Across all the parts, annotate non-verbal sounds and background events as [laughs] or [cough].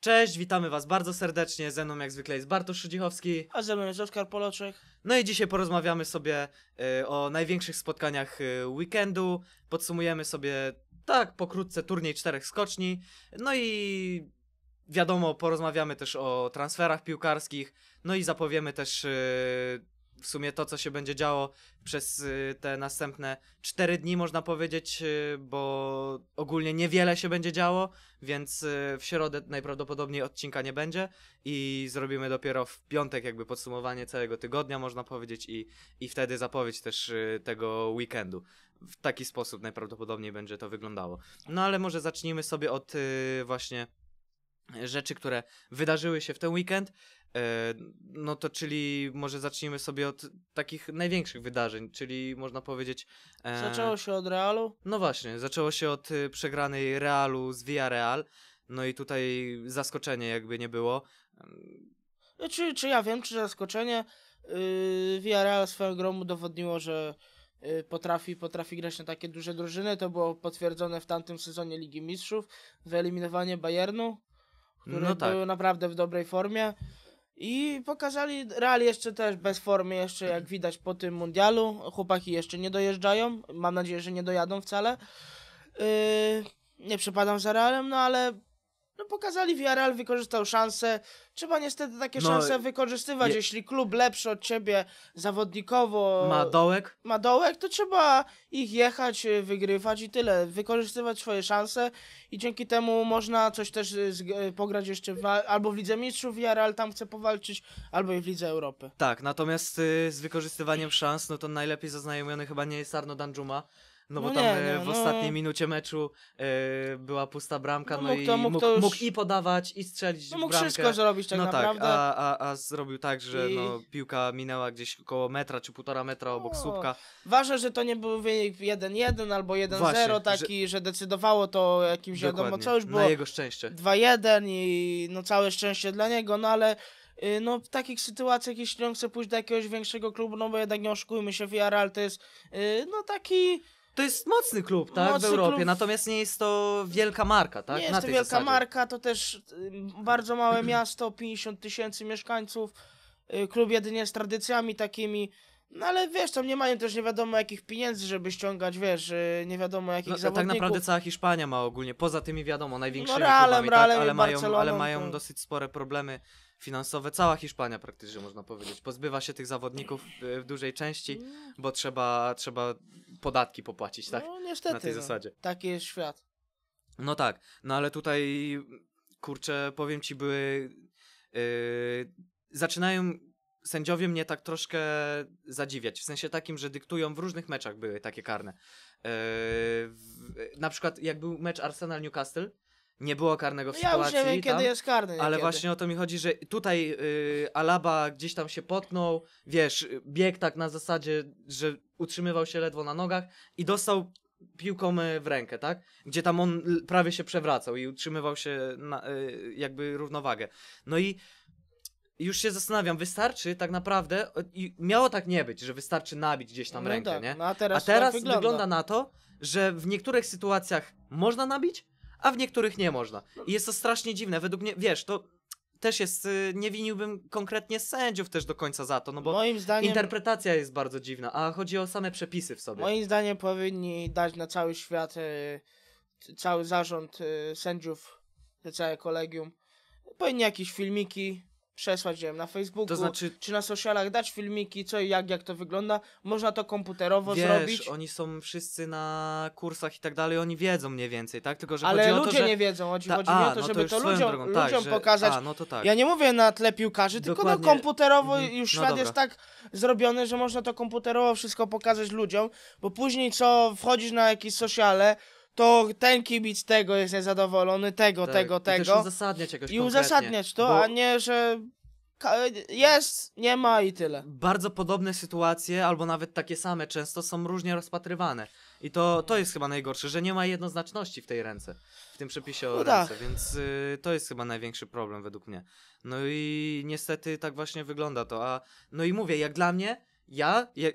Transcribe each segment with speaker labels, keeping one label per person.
Speaker 1: Cześć, witamy was bardzo serdecznie. Ze mną jak zwykle jest Bartosz Szydzichowski. A ze mną jest Oskar Poloczek. No i dzisiaj porozmawiamy sobie y, o największych spotkaniach y, weekendu. Podsumujemy sobie tak pokrótce turniej czterech skoczni. No i wiadomo, porozmawiamy też o transferach piłkarskich. No i zapowiemy też y, w sumie to, co się będzie działo przez y, te następne 4 dni, można powiedzieć, y, bo ogólnie niewiele się będzie działo, więc y, w środę najprawdopodobniej odcinka nie będzie i zrobimy dopiero w piątek jakby podsumowanie całego tygodnia, można powiedzieć, i, i wtedy zapowiedź też tego weekendu. W taki sposób najprawdopodobniej będzie to wyglądało. No ale może zacznijmy sobie od właśnie rzeczy, które wydarzyły się w ten weekend. E, no to czyli może zacznijmy sobie od takich największych wydarzeń, czyli można powiedzieć. E, zaczęło się od Realu? No właśnie, zaczęło się od y, przegranej Realu z Villarreal. No i tutaj zaskoczenie jakby nie było.
Speaker 2: Czy, czy ja wiem, czy zaskoczenie? Yy, Villarreal swoją grą udowodniło, że yy, potrafi, potrafi grać na takie duże drużyny. To było potwierdzone w tamtym sezonie Ligi Mistrzów. Wyeliminowanie Bayernu,
Speaker 1: który no tak. był
Speaker 2: naprawdę w dobrej formie. I pokazali Real jeszcze też bez formy, jeszcze jak widać po tym mundialu. Chłopaki jeszcze nie dojeżdżają. Mam nadzieję, że nie dojadą wcale. Yy, nie przepadam za Realem, no ale no pokazali Villarreal wykorzystał szansę. Trzeba niestety takie no, szanse wykorzystywać. Je... Jeśli klub lepszy od ciebie zawodnikowo ma dołek? ma dołek, to trzeba ich jechać, y, wygrywać i tyle. Wykorzystywać swoje szanse i dzięki temu można coś też y, z... Y, pograć jeszcze w... albo w Lidze Mistrzów Villarreal tam chce powalczyć, albo i w Lidze Europy.
Speaker 1: Tak, natomiast y, z wykorzystywaniem szans, no to najlepiej zaznajomiony chyba nie jest Arno Danjuma, no, no bo no tam nie, e, w no... ostatniej minucie meczu yy, była pusta bramka, no, no mógł to, i mógł, mógł, już... mógł, i podawać, i strzelić no, mógł bramkę. wszystko zrobić tak no tak, naprawdę. Tak, a, a, a zrobił tak, że I... no, piłka minęła gdzieś około metra czy półtora metra obok no. słupka.
Speaker 2: Ważne, że to nie był wynik 1-1 albo 1-0 taki, że... że... decydowało to jakimś wiadomo co już było. Na jego szczęście. 2-1 i no całe szczęście dla niego, no ale y, no w takich sytuacjach, jeśli on chce pójść do jakiegoś większego klubu, no bo jednak nie oszukujmy się, VRL to jest y, no taki to jest
Speaker 1: mocny klub, tak, mocny w Europie, klub... natomiast nie jest to wielka marka, tak? Nie jest Na to wielka zasadzie. marka,
Speaker 2: to też y, bardzo małe [clears throat] miasto, 50 tysięcy mieszkańców, y, klub jedynie z tradycjami takimi, no ale wiesz, tam nie mają też nie wiadomo jakich pieniędzy, żeby ściągać, wiesz, y, nie wiadomo jakich no, tak zawodników. Tak naprawdę cała
Speaker 1: Hiszpania ma ogólnie, poza tymi wiadomo, największymi no, Realem, klubami, tak? Realem tak, ale, mają, ale mają dosyć spore problemy finansowe. Cała Hiszpania praktycznie można powiedzieć. Pozbywa się tych zawodników w dużej części, bo trzeba, trzeba podatki popłacić, tak? No niestety. Na tej no. zasadzie.
Speaker 2: Taki jest świat.
Speaker 1: No tak, no ale tutaj kurczę, powiem ci, były yy, zaczynają sędziowie mnie tak troszkę zadziwiać, w sensie takim, że dyktują w różnych meczach były takie karne. Yy, w, na przykład jak był mecz Arsenal Newcastle, nie było karnego no w ja sytuacji. Ja wiem, tam, kiedy jest karny. Ale kiedy. właśnie o to mi chodzi, że tutaj yy, Alaba gdzieś tam się potknął, wiesz, bieg tak na zasadzie, że utrzymywał się ledwo na nogach i dostał piłką y, w rękę, tak? Gdzie tam on y, prawie się przewracał i utrzymywał się na, yy, jakby równowagę. No i już się zastanawiam, wystarczy tak naprawdę, i miało tak nie być, że wystarczy nabić gdzieś tam no rękę, tak. nie? No a teraz, a teraz tak wygląda. wygląda na to, że w niektórych sytuacjach można nabić, a w niektórych nie można. I jest to strasznie dziwne. Według mnie, wiesz, to też jest, y, nie winiłbym konkretnie sędziów też do końca za to, no bo moim zdaniem, interpretacja jest bardzo dziwna, a chodzi o same przepisy w sobie. Moim
Speaker 2: zdaniem powinni dać na cały świat, y, cały zarząd y, sędziów, całe kolegium, powinni jakieś filmiki przesłać, nie wiem, na Facebooku, to znaczy... czy na socialach, dać filmiki, co i jak, jak to wygląda. Można to komputerowo Wiesz, zrobić.
Speaker 1: oni są wszyscy na kursach i tak dalej, oni wiedzą mniej więcej, tak? Tylko, że Ale ludzie to, że... nie wiedzą, chodzi, Ta... chodzi a, mi o to, no żeby to, to ludziom, drogą, tak, ludziom że... pokazać. A, no to tak. Ja nie
Speaker 2: mówię na tle piłkarzy, Dokładnie. tylko no komputerowo mhm. już no świat no jest tak zrobiony, że można to komputerowo wszystko pokazać ludziom, bo później co, wchodzisz na jakieś sociale, to ten kibic tego jest niezadowolony, tego, tak. tego, tego. I uzasadniać
Speaker 1: jakoś I uzasadniać to, bo... a
Speaker 2: nie, że jest, nie ma i tyle.
Speaker 1: Bardzo podobne sytuacje, albo nawet takie same często są różnie rozpatrywane. I to, to jest chyba najgorsze, że nie ma jednoznaczności w tej ręce, w tym przepisie o no ręce, tak. więc y, to jest chyba największy problem według mnie. No i niestety tak właśnie wygląda to. A, no i mówię, jak dla mnie, ja, ja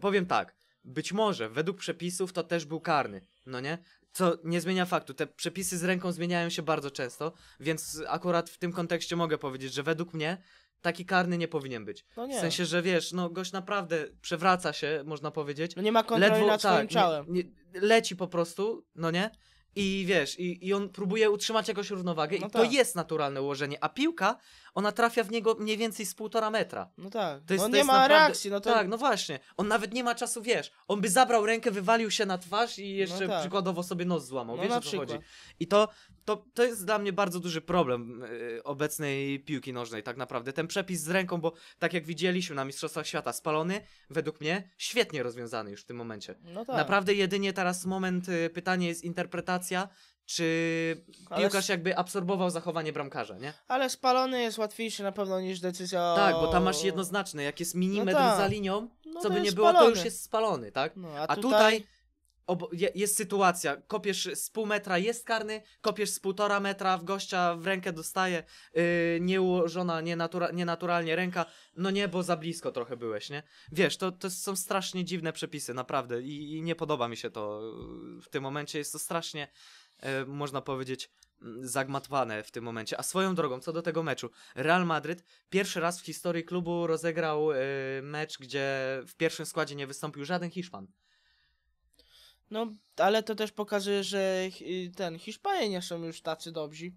Speaker 1: powiem tak, być może według przepisów to też był karny, no nie? co nie zmienia faktu. Te przepisy z ręką zmieniają się bardzo często, więc akurat w tym kontekście mogę powiedzieć, że według mnie taki karny nie powinien być. No nie. W sensie, że wiesz, no gość naprawdę przewraca się, można powiedzieć. No nie ma kontroli ledwo, nad swoim tak, ciałem. Nie, nie, leci po prostu, no nie? I wiesz, i, i on próbuje utrzymać jakąś równowagę no i tak. to jest naturalne ułożenie, a piłka, ona trafia w niego mniej więcej z półtora metra.
Speaker 2: No tak. To jest, on no to nie jest ma naprawdę... reakcji, no to... Tak, no
Speaker 1: właśnie. On nawet nie ma czasu, wiesz, on by zabrał rękę, wywalił się na twarz i no jeszcze no tak. przykładowo sobie nos złamał, no wiesz o co chodzi. I to, to, to jest dla mnie bardzo duży problem yy, obecnej piłki nożnej tak naprawdę. Ten przepis z ręką, bo tak jak widzieliśmy na Mistrzostwach Świata, spalony, według mnie, świetnie rozwiązany już w tym momencie. No tak. Naprawdę jedynie teraz moment, y, pytanie jest interpretacja, czy piłkarz ale... jakby absorbował zachowanie bramkarza, nie?
Speaker 2: Ale spalony jest łatwiejszy na pewno niż decyzja o... Tak, bo tam masz
Speaker 1: jednoznaczne, jak jest minimetr no za tak. linią, no co by nie było, to już jest spalony, tak? No, a, a, tutaj, tutaj jest sytuacja, kopiesz z pół metra, jest karny, kopiesz z półtora metra, w gościa w rękę dostaje yy, nieułożona, nienatura nienaturalnie ręka, no nie, bo za blisko trochę byłeś, nie? Wiesz, to, to są strasznie dziwne przepisy, naprawdę i, i nie podoba mi się to w tym momencie, jest to strasznie E, można powiedzieć, mm, zagmatwane w tym momencie. A swoją drogą, co do tego meczu, Real Madryt pierwszy raz w historii klubu rozegrał e, mecz, gdzie w pierwszym składzie nie wystąpił żaden Hiszpan.
Speaker 2: No, ale to też pokazuje, że ten Hiszpanie nie są już tacy dobrzy.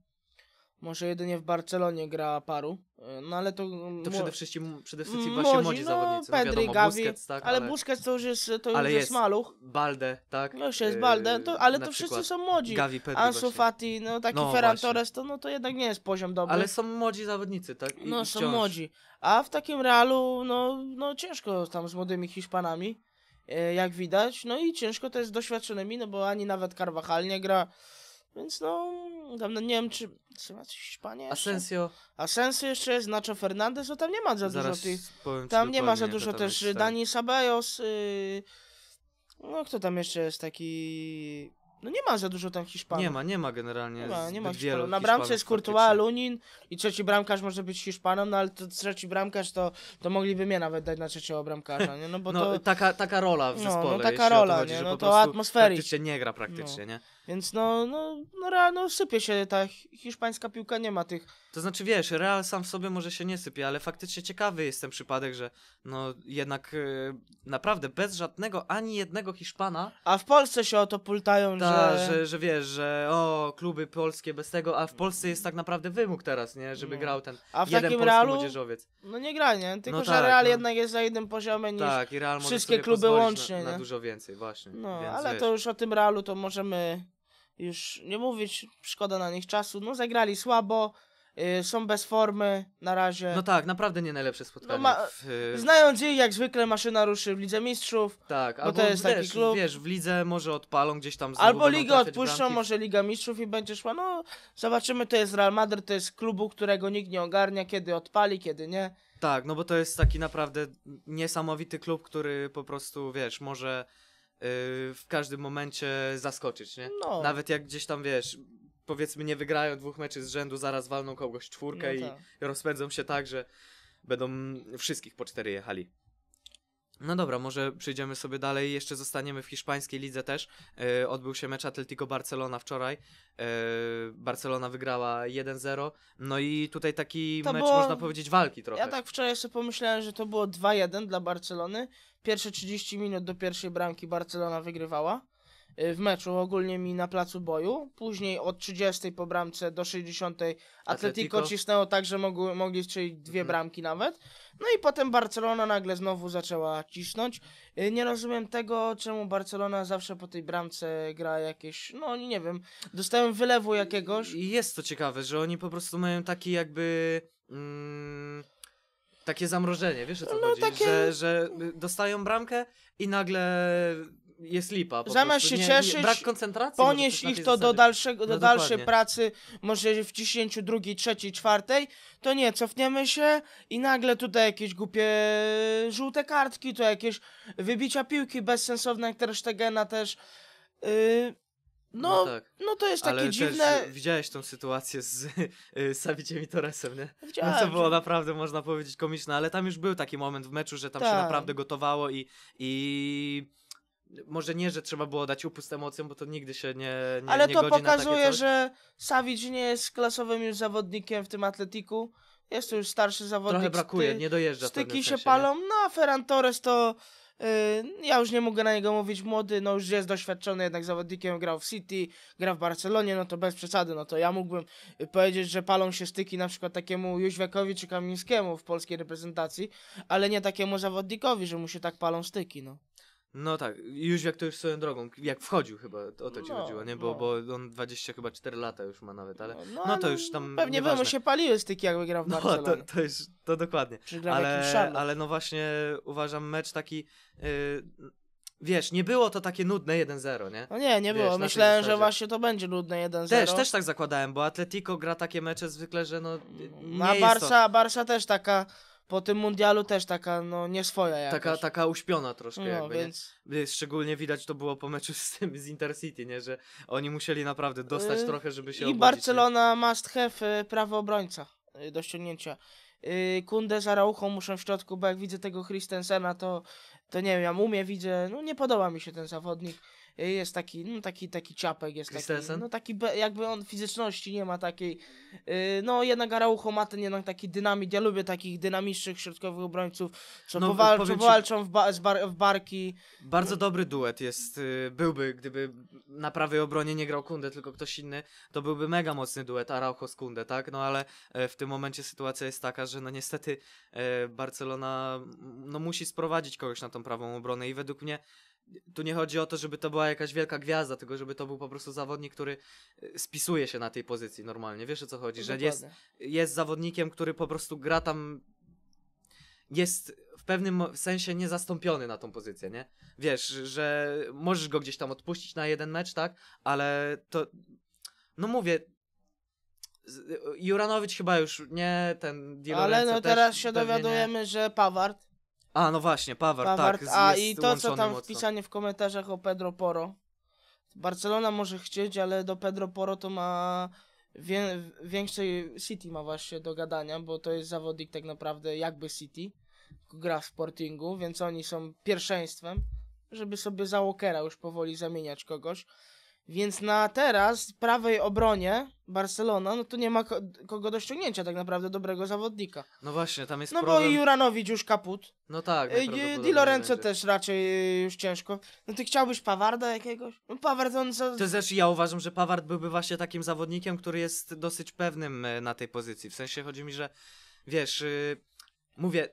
Speaker 2: Może jedynie w Barcelonie gra paru, e, no ale to... Mm, to przede wszystkim, przede wszystkim młodzi, mm, właśnie młodzi no, zawodnicy. No Pedri, no, wiadomo, Gavi, Busquets, tak, ale, ale Busquets to już jest, to już jest, maluch.
Speaker 1: Balde, tak. No już jest Balde, to, yy, ale to wszyscy są młodzi. Gavi, Pedri Ansu
Speaker 2: Fati, no taki no, Ferran właśnie. Torres, to, no, to jednak nie jest poziom dobry. Ale są młodzi zawodnicy, tak? I, no i są młodzi. A w takim realu, no, no ciężko tam z młodymi Hiszpanami, e, jak widać. No i ciężko to jest z doświadczonymi, no bo ani nawet Carvajal nie gra więc no, tam no nie wiem czy... Hiszpania Asensio. Asensio jeszcze jest, Nacho Fernandez, no tam nie ma za Zaraz dużo tych... Tam nie ma za dużo też y, tak. Dani Sabajos, y, no kto tam jeszcze jest taki... No nie ma za dużo tam Hiszpanów. Nie ma,
Speaker 1: nie ma generalnie. Nie ma, nie ma Na bramce jest Courtois,
Speaker 2: Lunin i trzeci bramkarz może być Hiszpanem, no ale to trzeci bramkarz to, to mogliby mnie nawet dać na trzeciego bramkarza, nie? No bo [laughs] no, to... taka,
Speaker 1: taka rola w zespole, no, no taka rola, chodzi, nie? No to atmosfery Praktycznie nie gra praktycznie, no. nie?
Speaker 2: Więc no, no, no Real no, sypie się ta hiszpańska piłka, nie ma
Speaker 1: tych... To znaczy wiesz, Real sam w sobie może się nie sypie, ale faktycznie ciekawy jest ten przypadek, że no jednak yy, naprawdę bez żadnego ani jednego Hiszpana... A w Polsce się o to
Speaker 2: pultają, ta, że... że...
Speaker 1: że wiesz, że o, kluby polskie bez tego, a w Polsce jest tak naprawdę wymóg teraz, nie? Żeby no. grał ten a w jeden takim polski Realu, młodzieżowiec. No nie gra, nie? Tylko, no tak, że Real no. jednak
Speaker 2: jest na jednym poziomie niż tak, i Real wszystkie kluby łącznie, na, nie? na dużo więcej, właśnie. No, ale wiesz. to już o tym Realu to możemy już nie mówić, szkoda na nich czasu. No zagrali słabo, yy, są bez formy na razie. No tak, naprawdę nie najlepsze spotkanie. No ma, w, y, Znając ich, jak zwykle maszyna ruszy w Lidze
Speaker 1: Mistrzów. Tak, albo to jest wiesz, taki klub. wiesz, w Lidze może odpalą gdzieś tam znowu Albo Ligę odpuszczą, bramki. może
Speaker 2: Liga Mistrzów i będzie szła. No zobaczymy, to jest Real Madrid, to jest klubu, którego nikt nie ogarnia, kiedy odpali, kiedy nie.
Speaker 1: Tak, no bo to jest taki naprawdę niesamowity klub, który po prostu, wiesz, może Y, w każdym momencie zaskoczyć, nie? No. Nawet jak gdzieś tam, wiesz, powiedzmy nie wygrają dwóch meczy z rzędu, zaraz walną kogoś czwórkę no i tak. rozpędzą się tak, że będą wszystkich po cztery jechali. No dobra, może przyjdziemy sobie dalej. Jeszcze zostaniemy w hiszpańskiej lidze też. Yy, odbył się mecz Atletico Barcelona wczoraj. Y, Barcelona wygrała 1-0. No i tutaj taki to mecz było... można powiedzieć walki trochę. Ja tak
Speaker 2: wczoraj jeszcze pomyślałem, że to było 2-1 dla Barcelony, Pierwsze 30 minut do pierwszej bramki Barcelona wygrywała y, w meczu, ogólnie mi na placu boju. Później od 30 po bramce do 60 Atletico, cisnęło tak, że mogły, mogli strzelić dwie mhm. bramki nawet. No i potem Barcelona nagle znowu zaczęła cisnąć. Y, nie rozumiem tego, czemu Barcelona zawsze po tej bramce gra jakieś, no nie wiem,
Speaker 1: dostałem wylewu jakiegoś. Jest to ciekawe, że oni po prostu mają taki jakby... Mm takie zamrożenie, wiesz o co no, chodzi? Takie... Że, że dostają bramkę i nagle jest lipa. Zamiast się nie, cieszyć, nie, brak koncentracji, ponieść ich to zasadzie. do, dalszego, do no, dalszej
Speaker 2: pracy, może w ciśnięciu drugiej, trzeciej, czwartej, to nie, cofniemy się i nagle tutaj jakieś głupie żółte kartki, to jakieś wybicia piłki bezsensowne, jak też Tegena też.
Speaker 1: Yy, no, no, tak. no to jest takie Ale dziwne. widziałeś tą sytuację z [laughs] y, Saviciem i Torresem, nie? Widziałem. No to było naprawdę, można powiedzieć, komiczne, ale tam już był taki moment w meczu, że tam tak. się naprawdę gotowało i, i może nie, że trzeba było dać upust emocjom, bo to nigdy się nie, nie Ale nie to pokazuje, że
Speaker 2: Savic nie jest klasowym już zawodnikiem w tym Atletiku. Jest to już starszy zawodnik. Trochę brakuje, nie dojeżdża. Styki się sensie, palą, nie? no a Ferran Torres to Yy, ja już nie mogę na niego mówić młody, no już jest doświadczony jednak zawodnikiem, grał w City, gra w Barcelonie, no to bez przesady, no to ja mógłbym y, powiedzieć, że palą się styki na przykład takiemu Jóźwiakowi czy Kamińskiemu w polskiej reprezentacji, ale nie takiemu zawodnikowi, że mu się tak palą styki, no.
Speaker 1: No tak, już jak to już swoją drogą, jak wchodził chyba, o to ci no, chodziło, nie? Bo, no. bo on 20 chyba 4 lata już ma nawet, ale no, no, no to już tam Pewnie by mu się
Speaker 2: paliły styki, jakby grał w no, Barcelonie.
Speaker 1: To, to, już, to dokładnie. Ale, ale no właśnie uważam mecz taki, yy, wiesz, nie było to takie nudne 1-0, nie? No nie, nie wiesz, było. Myślałem, że właśnie
Speaker 2: to będzie nudne 1-0. Też, też
Speaker 1: tak zakładałem, bo Atletico gra takie mecze zwykle, że no, no nie A Barca, to...
Speaker 2: Barca też taka po tym mundialu też taka, no, nie swoja jakaś. Taka, taka uśpiona troszkę no, jakby, więc...
Speaker 1: Nie? Szczególnie widać to było po meczu z tym, z Intercity, nie? Że oni musieli naprawdę dostać yy... trochę, żeby się I obudzić,
Speaker 2: Barcelona nie? must have y, prawo obrońca y, do ściągnięcia. Y, Kunde z Arauchą muszę w środku, bo jak widzę tego Christensena, to, to nie wiem, ja umie widzę, no nie podoba mi się ten zawodnik jest taki, no taki, taki ciapek, jest taki, no taki, jakby on fizyczności nie ma takiej, y, no jednak Araujo ma ten jednak taki dynamit, ja lubię takich dynamicznych środkowych obrońców, co, no, powalczą
Speaker 1: ci, w, ba, bar, w, barki. Bardzo dobry duet jest, y, byłby, gdyby na prawej obronie nie grał Kunde, tylko ktoś inny, to byłby mega mocny duet Araujo z Kunde, tak, no ale e, w tym momencie sytuacja jest taka, że no niestety e, Barcelona no musi sprowadzić kogoś na tą prawą obronę i według mnie tu nie chodzi o to, żeby to była jakaś wielka gwiazda, tylko żeby to był po prostu zawodnik, który e, spisuje się na tej pozycji normalnie. Wiesz o co chodzi? Że jest, jest zawodnikiem, który po prostu gra tam. Jest w pewnym sensie niezastąpiony na tą pozycję, nie? Wiesz, że możesz go gdzieś tam odpuścić na jeden mecz, tak? Ale to. No mówię, e, Juranowicz chyba już nie, ten Di Ale no też, teraz się dowiadujemy,
Speaker 2: nie. że Paward
Speaker 1: a, no właśnie, Pawar, Pawart, tak. a i to, co tam mocno. wpisanie
Speaker 2: w komentarzach o Pedro Poro. Barcelona może chcieć, ale do Pedro Poro to ma wie, większej City ma właśnie do gadania, bo to jest zawodnik tak naprawdę jakby City. Gra w Sportingu, więc oni są pierwszeństwem, żeby sobie za Walkera już powoli zamieniać kogoś. Więc na teraz w prawej obronie Barcelona, no tu nie ma kogo do ściągnięcia tak naprawdę dobrego zawodnika.
Speaker 1: No właśnie, tam jest No problem... bo Juranowicz
Speaker 2: już kaput.
Speaker 1: No tak. E, Di Lorenzo
Speaker 2: też raczej y, już ciężko. No ty chciałbyś Pawarda jakiegoś? No Paward on...
Speaker 1: Za... To zresztą ja uważam, że Paward byłby właśnie takim zawodnikiem, który jest dosyć pewnym na tej pozycji. W sensie chodzi mi, że wiesz, mówię,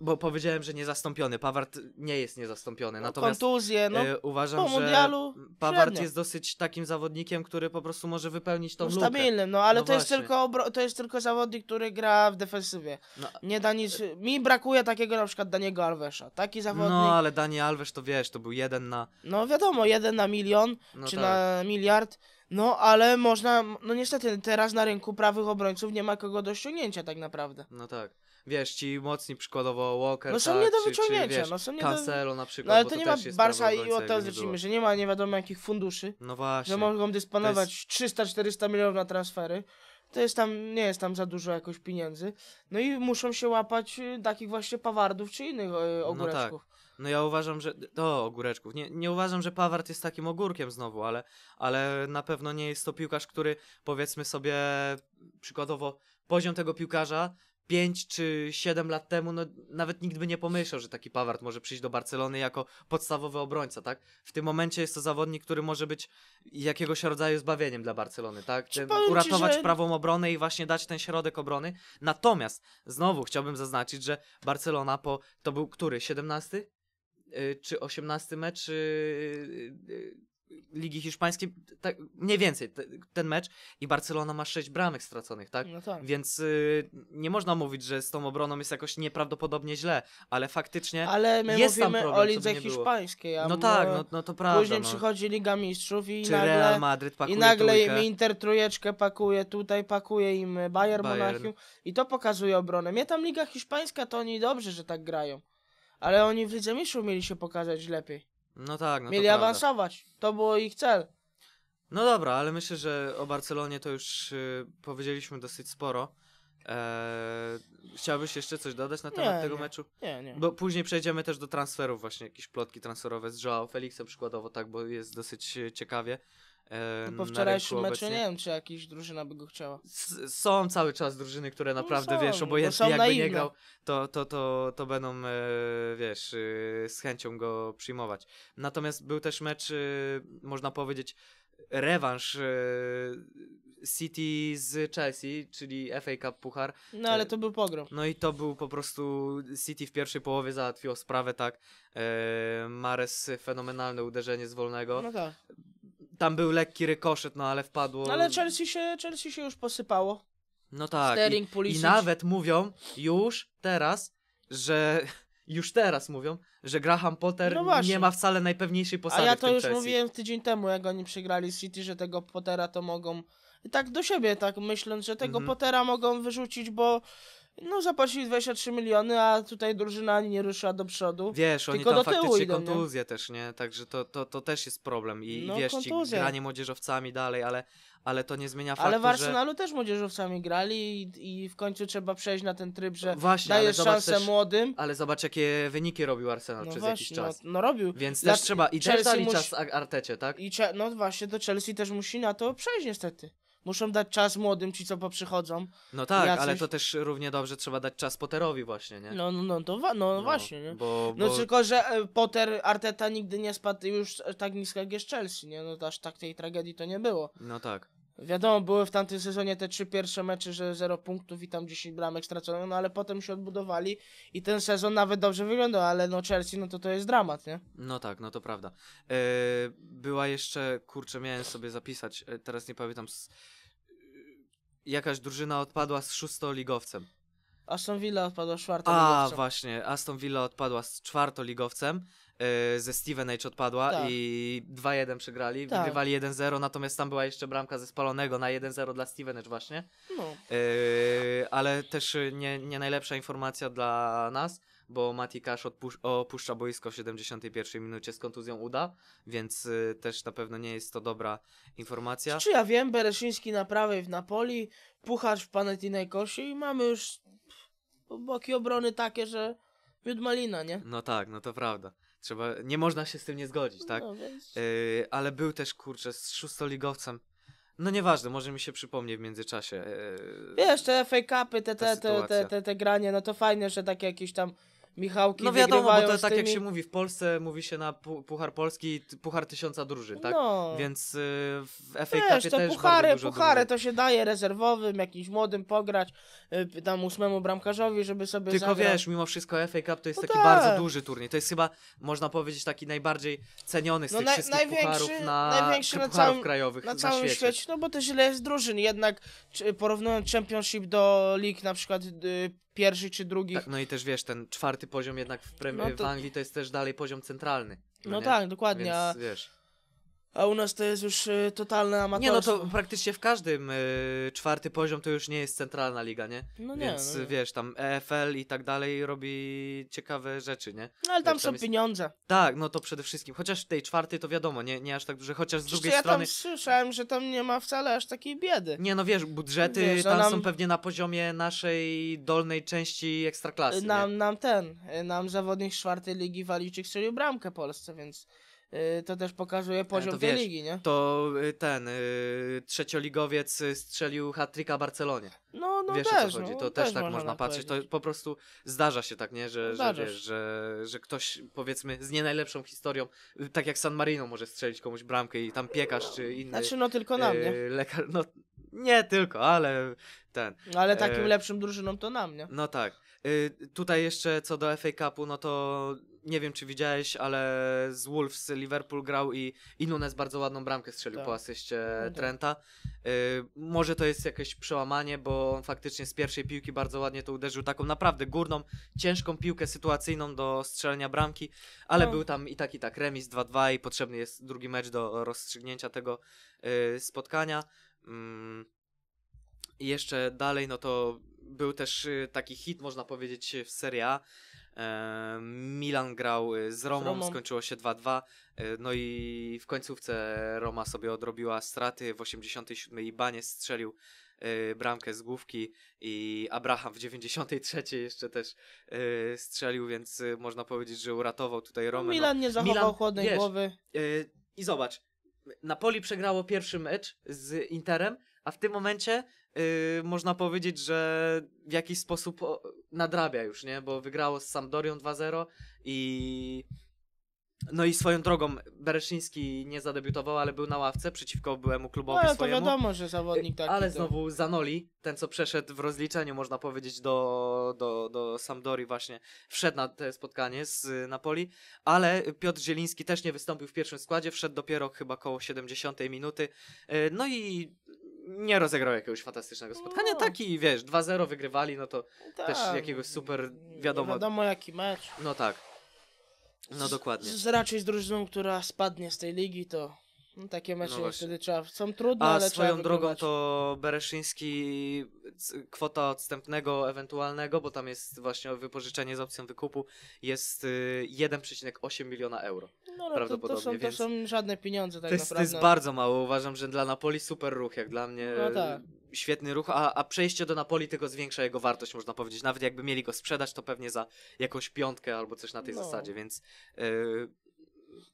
Speaker 1: bo powiedziałem, że niezastąpiony. Pawart nie jest niezastąpiony. No, natomiast kontuzje, no, e, uważam, po mundialu, że Pawart średnio. jest dosyć takim zawodnikiem, który po prostu może wypełnić tą no, lukę. Stabilnym, no ale no to, jest tylko
Speaker 2: to jest tylko zawodnik, który gra w defensywie. No, nie da nic. E, mi brakuje takiego na przykład Daniego Alvesa. Taki no, zawodnik. No ale
Speaker 1: Dani Alves to wiesz, to był jeden na.
Speaker 2: No wiadomo, jeden na milion no czy tak. na miliard. No, ale można, no niestety teraz na rynku prawych obrońców nie ma kogo do ściągnięcia tak naprawdę.
Speaker 1: No tak wiesz, ci mocni przykładowo Walker, no są tak, nie do wyciągnięcia, czy, wiesz, no są nie Cancelo na przykład, No ale to, to nie ma Barsa i o to zacznijmy, że nie
Speaker 2: ma nie wiadomo jakich funduszy, no właśnie, że mogą dysponować jest... 300-400 milionów na transfery, to jest tam, nie jest tam za dużo jakoś pieniędzy, no i muszą się łapać y, takich właśnie Pawardów czy innych ogóreczków. Y, no tak.
Speaker 1: No ja uważam, że. do ogóreczków. Nie, nie uważam, że Pawart jest takim ogórkiem znowu, ale, ale na pewno nie jest to piłkarz, który powiedzmy sobie przykładowo poziom tego piłkarza 5 czy 7 lat temu, no nawet nikt by nie pomyślał, że taki Pawart może przyjść do Barcelony jako podstawowy obrońca, tak? W tym momencie jest to zawodnik, który może być jakiegoś rodzaju zbawieniem dla Barcelony, tak? Uratować że... prawą obronę i właśnie dać ten środek obrony. Natomiast znowu chciałbym zaznaczyć, że Barcelona po to był który 17 y, czy 18 mecz y, y, Ligi Hiszpańskiej, tak, mniej więcej te, ten mecz i Barcelona ma sześć bramek straconych, tak? No tak. Więc y, nie można mówić, że z tą obroną jest jakoś nieprawdopodobnie źle, ale faktycznie ale my jest tam problem, o lidze hiszpańskiej. A no tak, no, no to prawda. Później no. przychodzi
Speaker 2: Liga Mistrzów i Czy nagle, Real Madrid pakuje i nagle im Inter trujeczkę pakuje, tutaj pakuje im Bayern, Bayern. Monachium i to pokazuje obronę. Mnie tam Liga Hiszpańska to oni dobrze, że tak grają, ale oni w Lidze Mistrzów mieli się pokazać lepiej.
Speaker 1: No tak, no Mieli to
Speaker 2: awansować.
Speaker 1: To było ich cel. No dobra, ale myślę, że o Barcelonie to już y, powiedzieliśmy dosyć sporo. E, chciałbyś jeszcze coś dodać na temat nie, tego nie. meczu? Nie, nie. Bo później przejdziemy też do transferów, właśnie jakieś plotki transferowe z Joao Felixa przykładowo, tak, bo jest dosyć y, ciekawie po wczorajszym meczu nie
Speaker 2: wiem, czy jakiś drużyna by go chciała.
Speaker 1: S są cały czas drużyny, które no naprawdę, no wiesz, obojętnie jakby naiwne. nie grał, to, to, to, to będą, e, wiesz, e, z chęcią go przyjmować. Natomiast był też mecz, e, można powiedzieć, rewanż e, City z Chelsea, czyli FA Cup Puchar. No ale e, to był pogrom. No i to był po prostu City w pierwszej połowie załatwiło sprawę tak. Mares fenomenalne uderzenie z wolnego. No tak tam był lekki rykoszet, no ale wpadło. No, ale
Speaker 2: Chelsea się, Chelsea się już
Speaker 1: posypało. No tak. Sterling, I, I nawet mówią już teraz, że już teraz mówią, że Graham Potter no nie ma wcale najpewniejszej posady. A ja to już Chelsea. mówiłem
Speaker 2: tydzień temu, jak oni przegrali z City, że tego Pottera to mogą. Tak do siebie, tak myśląc, że tego mm -hmm. Pottera mogą wyrzucić, bo no zapłacili 23 miliony, a tutaj drużyna nie ruszyła do przodu. Wiesz, oni tam do tyłu faktycznie idą, kontuzje
Speaker 1: nie? też, nie? Także to, to, to też jest problem. I, no, i wiesz, kontuzje. ci granie młodzieżowcami dalej, ale, ale to nie zmienia faktu, Ale w Arsenalu
Speaker 2: że... też młodzieżowcami grali i, i, w końcu trzeba przejść na ten tryb, że no właśnie, dajesz szansę też,
Speaker 1: młodym. Ale zobacz, jakie wyniki robił Arsenal no przez właśnie, jakiś czas. No, no robił. Więc Dla... też trzeba, i Chelsea też dali czas
Speaker 2: Artecie, tak? I cze... No właśnie, do Chelsea też musi na to przejść niestety. Muszą dać czas młodym, ci co poprzychodzą.
Speaker 1: No tak, Jacyś... ale to też równie dobrze trzeba dać czas Potterowi właśnie, nie?
Speaker 2: No, no, no, to wa- no, no, właśnie, nie? Bo, no bo... No tylko, że e, Potter, Arteta nigdy nie spadł już e, tak nisko jak jest Chelsea, nie? No aż tak tej tragedii to nie było. No tak. Wiadomo, były w tamtym sezonie te trzy pierwsze mecze, że 0 punktów i tam 10 bramek straconych, no ale potem się odbudowali i ten sezon nawet dobrze wyglądał, ale no Chelsea, no to to jest dramat, nie?
Speaker 1: No tak, no to prawda. E, była jeszcze, kurczę, miałem sobie zapisać, e, teraz nie pamiętam, e, jakaś drużyna odpadła z szóstoligowcem.
Speaker 2: Aston Villa odpadła z czwartoligowcem. A,
Speaker 1: właśnie, Aston Villa odpadła z czwartoligowcem. Y, ze Steven Age odpadła tak. i 2-1 przegrali, tak. wygrywali 1-0, natomiast tam była jeszcze bramka ze spalonego na 1-0 dla Steven właśnie. No. Yy, ale też nie, nie najlepsza informacja dla nas, bo Mati Kasz opuszcza boisko w 71 minucie z kontuzją uda, więc y, też na pewno nie jest to dobra informacja. Czy ja
Speaker 2: wiem, Bereszyński na prawej w Napoli, Puchacz w Panathinaikosie i mamy już boki obrony takie, że miód malina, nie?
Speaker 1: No tak, no to prawda. Trzeba, nie można się z tym nie zgodzić, tak? No, yy, ale był też, kurczę, z szóstoligowcem. No nieważne, może mi się przypomnie w międzyczasie. Yy, Wiesz, te fake
Speaker 2: upy, te, te, te, te, te, te, granie, no to fajne, że takie jakieś tam Michałki No wiadomo, bo to tak tymi... jak się
Speaker 1: mówi, w Polsce mówi się na Puchar Polski Puchar Tysiąca Drużyn, tak? No. Więc y, w FA no Cupie te też puchary, puchary to
Speaker 2: się daje rezerwowym, jakimś młodym pograć, y, tam ósmemu bramkarzowi, żeby sobie Tylko wiesz,
Speaker 1: mimo wszystko FA Cup to jest no taki tak. bardzo duży turniej. To jest chyba, można powiedzieć, taki najbardziej ceniony z no tych na, wszystkich pucharów na, największy na całym, krajowych na, na całym świecie. świecie.
Speaker 2: No bo to źle jest drużyn, jednak porównując Championship do lig na przykład... Y, pierwszy czy drugi. Tak,
Speaker 1: no i też wiesz, ten czwarty poziom jednak w, premi- no to... w Anglii to jest też dalej poziom centralny. No, no tak, dokładnie. Więc, wiesz.
Speaker 2: A u nas to jest już y, totalne amatorstwo. Nie, no to
Speaker 1: praktycznie w każdym y, czwarty poziom to już nie jest centralna liga, nie? No nie. Więc no nie. wiesz, tam EFL i tak dalej robi ciekawe rzeczy, nie? No ale tam są jest... pieniądze. Tak, no to przede wszystkim. Chociaż w tej czwartej to wiadomo, nie, nie aż tak duże, chociaż z Przecież drugiej ja strony. Ja tam
Speaker 2: słyszałem, że tam nie ma wcale aż takiej biedy.
Speaker 1: Nie, no wiesz, budżety wiesz, tam nam... są pewnie na poziomie naszej dolnej części ekstraklasy. Nam, nie?
Speaker 2: nam ten, y, nam zawodnik czwartej ligi Walijczyk strzelił bramkę Polsce, więc. Y, to też pokazuje e, poziom tej ligi, nie?
Speaker 1: To y, ten y, trzecioligowiec strzelił hat-tricka Barcelonie. No, no wiesz, też, o co chodzi. No, to no, też, też, tak można, tak patrzeć. To po prostu zdarza się tak, nie? Że, że, wiesz, że, że ktoś powiedzmy z nie najlepszą historią, tak jak San Marino może strzelić komuś bramkę i tam piekarz czy inny. Znaczy no tylko nam, nie? no nie tylko, ale ten. No, ale takim
Speaker 2: lepszym drużynom to nam, nie?
Speaker 1: No tak. Tutaj jeszcze co do FA Cupu, no to nie wiem czy widziałeś, ale z Wolves Liverpool grał i, i Nunes bardzo ładną bramkę strzelił tak. po asyście Trenta. Y, może to jest jakieś przełamanie, bo on faktycznie z pierwszej piłki bardzo ładnie to uderzył, taką naprawdę górną, ciężką piłkę sytuacyjną do strzelenia bramki, ale no. był tam i tak i tak remis 2-2 i potrzebny jest drugi mecz do rozstrzygnięcia tego y, spotkania. Mm. I jeszcze dalej, no to był też y, taki hit, można powiedzieć, w Serie A. Milan grał y, z Romą, z Romą. skończyło się 2-2. Y, no i w końcówce Roma sobie odrobiła straty. W 87 Ibanie strzelił y, bramkę z główki i Abraham w 93 jeszcze też strzelił, więc można powiedzieć, że uratował tutaj Romę. No. Milan nie zachował Milan, chłodnej wiesz, głowy. I zobacz, Napoli przegrało pierwszy mecz z Interem, a w tym momencie yy, można powiedzieć, że w jakiś sposób nadrabia już, nie? Bo wygrało z Sampdorią 2-0 i... No i swoją drogą Bereszyński nie zadebiutował, ale był na ławce przeciwko byłemu klubowi no, swojemu. No to wiadomo, że
Speaker 2: zawodnik y, taki. Ale to... znowu
Speaker 1: Zanoli, ten co przeszedł w rozliczeniu można powiedzieć do, do, do Sampdori właśnie, wszedł na te spotkanie z y, Napoli, ale Piotr Zieliński też nie wystąpił w pierwszym składzie, wszedł dopiero chyba koło 70 minuty. Y, no i nie rozegrał jakiegoś fantastycznego spotkania. No. Taki, wiesz, 2-0 wygrywali, no to tak, też no, jakiegoś no, super, no, wiadomo. Nie wiadomo jaki mecz. No tak. No dokładnie. Z, z raczej
Speaker 2: z drużyną, która spadnie z tej ligi, to no, takie mecze no wtedy trzeba, są trudne, A ale swoją drogą
Speaker 1: to Bereszyński, kwota odstępnego ewentualnego, bo tam jest właśnie wypożyczenie z opcją wykupu, jest 1,8 y, miliona euro. No, no prawdopodobnie, to, to, są,
Speaker 2: to są żadne pieniądze tak to jest, naprawdę. To jest bardzo
Speaker 1: mało, uważam, że dla Napoli super ruch, jak dla mnie no, tak. świetny ruch, a, a przejście do Napoli tylko zwiększa jego wartość, można powiedzieć. Nawet jakby mieli go sprzedać, to pewnie za jakąś piątkę albo coś na tej no. zasadzie, więc... Yy,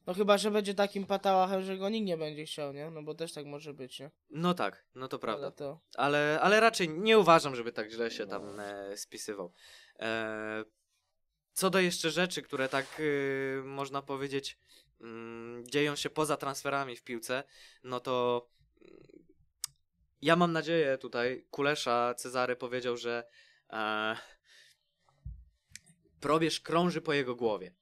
Speaker 2: no chyba, że będzie takim patałachem, że go nikt nie będzie chciał, nie? No bo też tak może być, nie?
Speaker 1: No tak, no to prawda. Ale, to... ale, ale raczej nie uważam, żeby tak źle się tam e, spisywał. E, co do jeszcze rzeczy, które tak y, można powiedzieć y, dzieją się poza transferami w piłce, no to mm, ja mam nadzieję tutaj, Kulesza Cezary powiedział, że e, probierz krąży po jego głowie.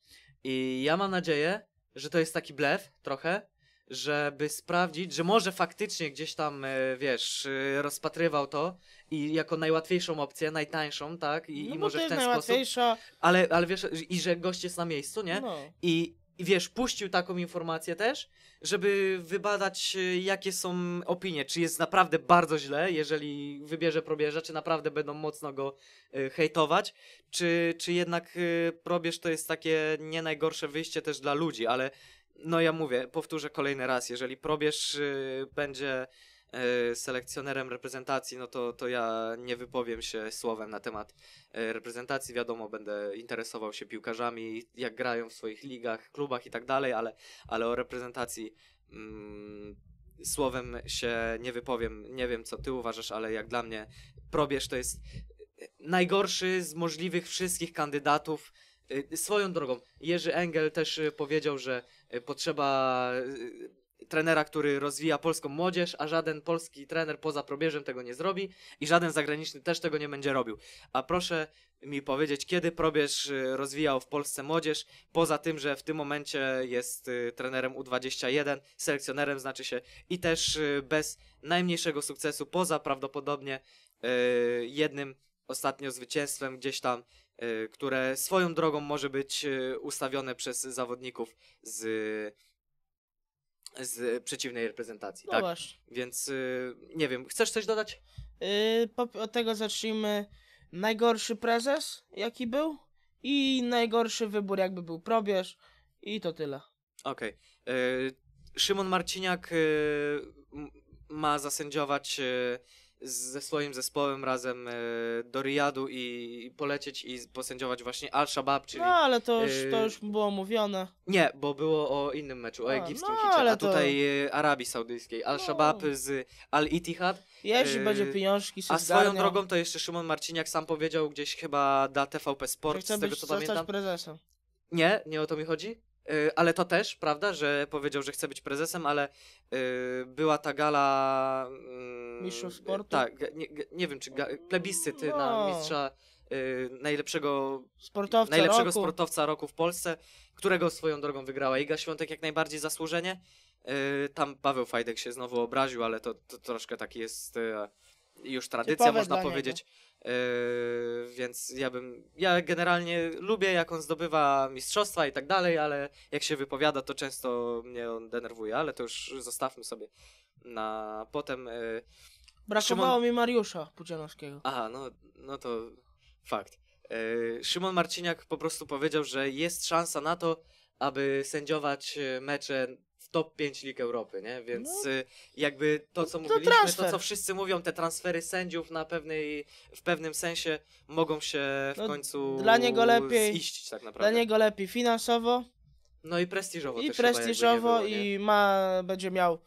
Speaker 1: I ja mam nadzieję, że to jest taki blef trochę, żeby sprawdzić, że może faktycznie gdzieś tam, e, wiesz, e, rozpatrywał to i jako najłatwiejszą opcję, najtańszą, tak? I, no i może w ten najłatwiejsza... sposób. Ale, ale wiesz, i że gość jest na miejscu, nie? No. I i wiesz, puścił taką informację też, żeby wybadać, y, jakie są opinie. Czy jest naprawdę bardzo źle, jeżeli wybierze probierza, czy naprawdę będą mocno go y, hejtować, czy, czy jednak y, probierz to jest takie nie najgorsze wyjście też dla ludzi, ale no ja mówię, powtórzę kolejny raz, jeżeli probierz będzie E, selekcjonerem reprezentacji, no to, to ja nie wypowiem się słowem na temat e, reprezentacji. Wiadomo, będę interesował się piłkarzami, jak grają w swoich ligach, klubach i tak dalej, ale, ale o reprezentacji mm, słowem się nie wypowiem. Nie wiem, co ty uważasz, ale jak dla mnie Probierz to jest najgorszy z możliwych wszystkich kandydatów. E, swoją drogą, Jerzy Engel też powiedział, że potrzeba trenera, który rozwija polską młodzież, a żaden polski trener poza probierzem tego nie zrobi i żaden zagraniczny też tego nie będzie robił. A proszę mi powiedzieć, kiedy probierz y, rozwijał w Polsce młodzież, poza tym, że w tym momencie jest y, trenerem U21, selekcjonerem znaczy się i też y, bez najmniejszego sukcesu, poza prawdopodobnie jednym ostatnio zwycięstwem gdzieś tam, które swoją drogą może być ustawione przez zawodników z z przeciwnej reprezentacji. No tak? Właśnie. Więc y, nie wiem, chcesz coś dodać? Yy,
Speaker 2: po, od tego zacznijmy. Najgorszy
Speaker 1: prezes, jaki był, i
Speaker 2: najgorszy wybór, jakby był probierz, i to tyle.
Speaker 1: Okej. Okay. Yy, Szymon Marciniak yy, ma zasędziować y, ze swoim zespołem razem e, do Riyadu i polecieć i posędziować właśnie Al-Shabaab, czyli... No, ale to już, e, to już
Speaker 2: było mówione.
Speaker 1: Nie, bo było o innym meczu, o egipskim no, hicie, a tutaj to... E, Arabii Saudyjskiej. Al-Shabaab no. z Al-Itihad. Jeśli będzie pieniążki, A zgarnią. swoją drogą to jeszcze Szymon Marciniak sam powiedział gdzieś chyba da TVP Sport, z tego co pamiętam. prezesem. Nie, nie o to mi chodzi. Y, ale to też, prawda, że powiedział, że chce być prezesem, ale y, była ta gala. Mm, y, Mistrzów sportu? Tak, nie, nie wiem, czy ga, plebiscyty no. na mistrza y, najlepszego, sportowca, najlepszego roku. sportowca roku w Polsce, którego swoją drogą wygrała Iga Świątek jak najbardziej zasłużenie. tam Paweł Fajdek się znowu obraził, ale to, to troszkę taki jest już tradycja, można powiedzieć. Yy, więc ja bym. Ja generalnie lubię, jak on zdobywa mistrzostwa i tak dalej, ale jak się wypowiada, to często mnie on denerwuje, ale to już zostawmy sobie na potem. Yy,
Speaker 2: Brakowało Szymon... mi Mariusza Pudzianowskiego.
Speaker 1: Aha, no, no to fakt. Yy, Szymon Marciniak po prostu powiedział, że jest szansa na to, aby sędziować yy, mecze top 5 lig Europy, nie? Więc no. Y, jakby to, co mówiliśmy, to, co wszyscy mówią, te transfery sędziów na pewnej, w pewnym sensie mogą się w no, końcu dla niego lepiej, ziścić tak naprawdę. Dla
Speaker 2: niego lepiej finansowo.
Speaker 1: No i prestiżowo I prestiżowo było, i
Speaker 2: ma, będzie miał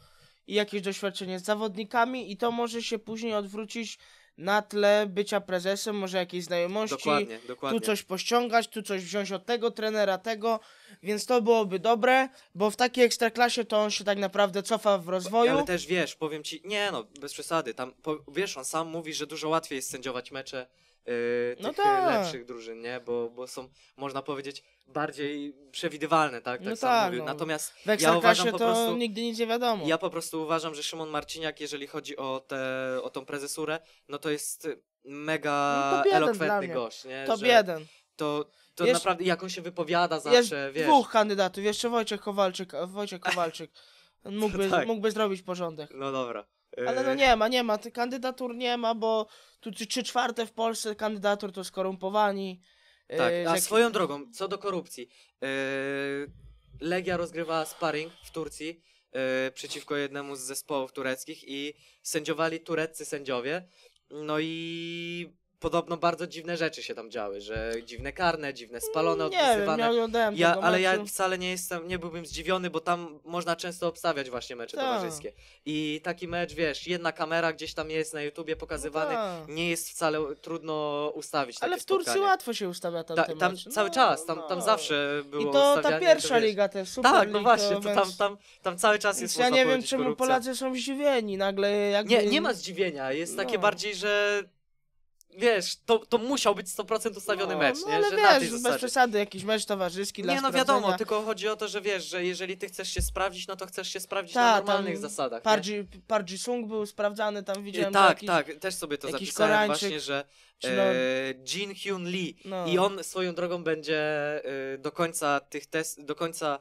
Speaker 2: i jakieś doświadczenie z zawodnikami i to może się później odwrócić na tle bycia prezesem, może jakiejś znajomości, dokładnie, dokładnie. tu coś pościągać, tu coś wziąć od tego trenera, tego, więc to byłoby dobre, bo w takiej ekstraklasie to on się tak naprawdę cofa w rozwoju. Ale
Speaker 1: też wiesz, powiem ci, nie no, bez przesady, tam, po, wiesz, on sam mówi, że dużo łatwiej jest sędziować mecze yy, no tych tak. lepszych drużyn, nie? Bo, bo są, można powiedzieć, bardziej przewidywalne, tak? tak no tak, mówił. No. Natomiast w ja uważam po to prostu, nigdy nic nie wiadomo. Ja po prostu uważam, że Szymon Marciniak, jeżeli chodzi o, te, o tą prezesurę, no to jest mega no to elokwentny gość, nie? To jeden. To, to naprawdę, jak on się wypowiada zawsze, jest wiesz. dwóch
Speaker 2: kandydatów, jeszcze Wojciech Kowalczyk, Wojciech Kowalczyk. [laughs] Mógłby, tak. mógłby zrobić porządek.
Speaker 1: No dobra. Ale no e, nie
Speaker 2: ma, nie ma. Tych kandydatur nie ma, bo tu trzy czwarte w Polsce kandydatur to skorumpowani. E, tak, a jak... swoją drogą,
Speaker 1: co do korupcji. E, Legia rozgrywała sparring w Turcji przeciwko jednemu z zespołów tureckich i sędziowali tureccy sędziowie. No i podobno bardzo dziwne rzeczy się tam działy, że dziwne karne, dziwne spalone, nie odpisywane. Wiem, nie ja, ale meczu. ja wcale nie jestem, nie byłbym zdziwiony, bo tam można często obstawiać właśnie mecze Ta. towarzyskie. I taki mecz, wiesz, jedna kamera gdzieś tam jest na YouTubie pokazywany, no Ta. nie jest wcale trudno ustawić Ale w Turcji spotkanie.
Speaker 2: łatwo się ustawia tam Ta, Tam mecz. cały no,
Speaker 1: czas, tam, tam no. zawsze było I to ta pierwsza to, liga też, super Tak, no właśnie, to, tam, tam, tam cały czas jest Ja nie wiem, czemu Polacy
Speaker 2: są zdziwieni nagle. Jakby... Nie, nie ma
Speaker 1: zdziwienia, jest no. takie bardziej, że wiesz, to, to musiał być 100% ustawiony no, mecz, no, nie? Ale że wiesz, na tej bez
Speaker 2: przesady, jakiś mecz towarzyski dla Nie, no wiadomo,
Speaker 1: tylko chodzi o to, że wiesz, że jeżeli ty chcesz się sprawdzić, no to chcesz się sprawdzić Ta, na normalnych zasadach. Parji,
Speaker 2: Parji Sung był sprawdzany, tam widziałem. I, tak, tak, też sobie to zapisałem właśnie, że e, no, e,
Speaker 1: Jin Hyun Lee no. i on swoją drogą będzie e, do końca tych test, do końca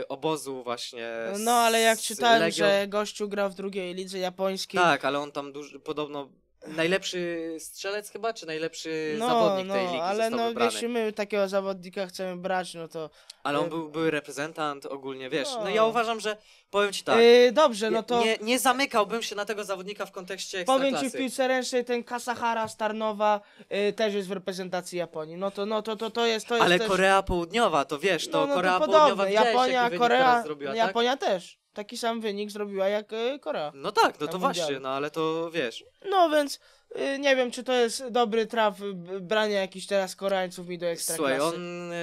Speaker 1: e, obozu właśnie. Z, no ale jak czytałem, Legion... że
Speaker 2: gościu gra w drugiej lidze japońskiej. Tak,
Speaker 1: ale on tam podobno najlepszy strzelec chyba, czy najlepszy no, zawodnik no, tej ligi ale no, wybrany. jeśli
Speaker 2: my takiego zawodnika chcemy brać, no to...
Speaker 1: Ale on e, był reprezentant ogólnie, wiesz, no, no ja uważam, że, powiem ci tak... Yy, dobrze, no to... Nie, nie,
Speaker 2: zamykałbym się na tego zawodnika w
Speaker 1: kontekście Ekstraklasy. Powiem ci w piłce
Speaker 2: ręcznej, ten Kasahara Starnowa yy, e, też jest w reprezentacji Japonii, no to, no to, to, to jest... To jest ale też... Korea
Speaker 1: Południowa, to wiesz, to no, no, Korea to Południowa widziałeś, Japonia, Korea, zrobiła, tak? Japonia
Speaker 2: tak? też taki sam wynik zrobiła jak e, Korea. No tak, no to właśnie, no
Speaker 1: ale to wiesz.
Speaker 2: No więc e, nie wiem, czy to jest dobry traf brania jakichś teraz Koreańców mi do ekstraklasy. Słuchaj, on...
Speaker 1: E,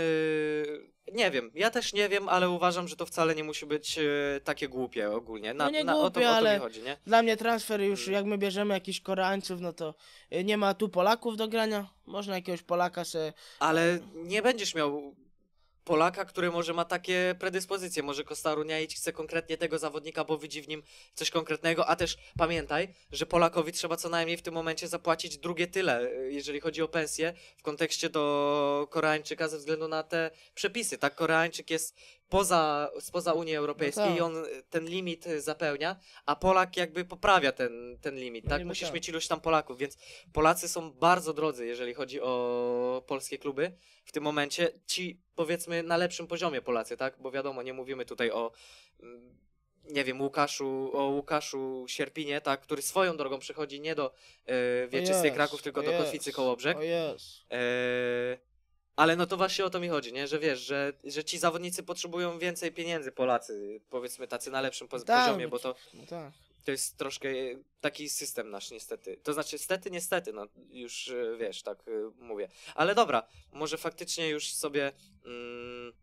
Speaker 1: nie wiem, ja też nie wiem, ale uważam, że to wcale nie musi być takie głupie ogólnie. Na, no nie na, głupie, o to, ale o to mi chodzi, nie?
Speaker 2: dla mnie transfer już, mm. jak my bierzemy jakichś Koreańców, no to nie ma tu Polaków do grania. Można jakiegoś Polaka se...
Speaker 1: Ale nie będziesz miał Polaka, który może ma takie predyspozycje. Może i chce konkretnie tego zawodnika, bo widzi w nim coś konkretnego, a też pamiętaj, że Polakowi trzeba co najmniej w tym momencie zapłacić drugie tyle, jeżeli chodzi o pensję, w kontekście do Koreańczyka ze względu na te przepisy. Tak, Koreańczyk jest poza, spoza Unii Europejskiej no i tak. on y, ten limit y, zapełnia, a Polak jakby poprawia ten, ten limit, tak? Musisz mieć ilość tam Polaków, więc Polacy są bardzo drodzy, jeżeli chodzi o polskie kluby w tym momencie. Ci, powiedzmy, na lepszym poziomie Polacy, tak? Bo wiadomo, nie mówimy tutaj o mm, nie wiem, Łukaszu, o Łukaszu Sierpinie, tak, który swoją drogą przychodzi nie do y, Wieczystej Kraków, tylko do Kotwicy Kołobrzeg. O yes. y, e, ale no to właśnie o to mi chodzi, nie? Że wiesz, że, że ci zawodnicy potrzebują więcej pieniędzy, Polacy, powiedzmy tacy na lepszym poz- no tak, poziomie, no bo to, no tak. to jest troszkę taki system nasz niestety. To znaczy stety, niestety, no już y, wiesz, tak y, mówię. Ale dobra, może faktycznie już sobie mm,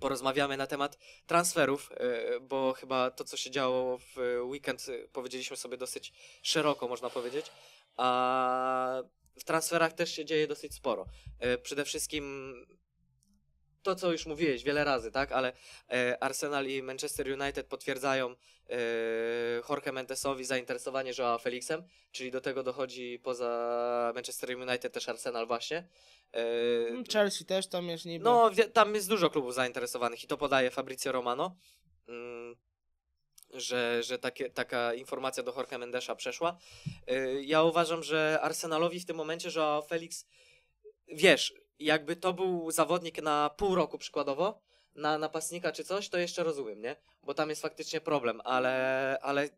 Speaker 1: porozmawiamy na temat transferów, y, bo chyba to, co się działo w weekend, powiedzieliśmy sobie dosyć szeroko, można powiedzieć. A w transferach też się dzieje dosyć sporo. E, przede wszystkim to, co już mówiłeś wiele razy, tak, ale e, Arsenal i Manchester United potwierdzają e, Jorge Mendesowi zainteresowanie Joao Felixem, czyli do tego dochodzi poza Manchester United też Arsenal właśnie. Mm,
Speaker 2: Chelsea też tam jest niby. No,
Speaker 1: tam jest dużo klubów zainteresowanych i to podaje Fabrizio Romano. Mm, że, że takie, taka informacja do Jorge Mendesza przeszła. Y, ja uważam, że Arsenalowi w tym momencie, że Felix, wiesz, jakby to był zawodnik na pół roku przykładowo, na napastnika czy coś, to jeszcze rozumiem, nie? Bo tam jest faktycznie problem, ale, ale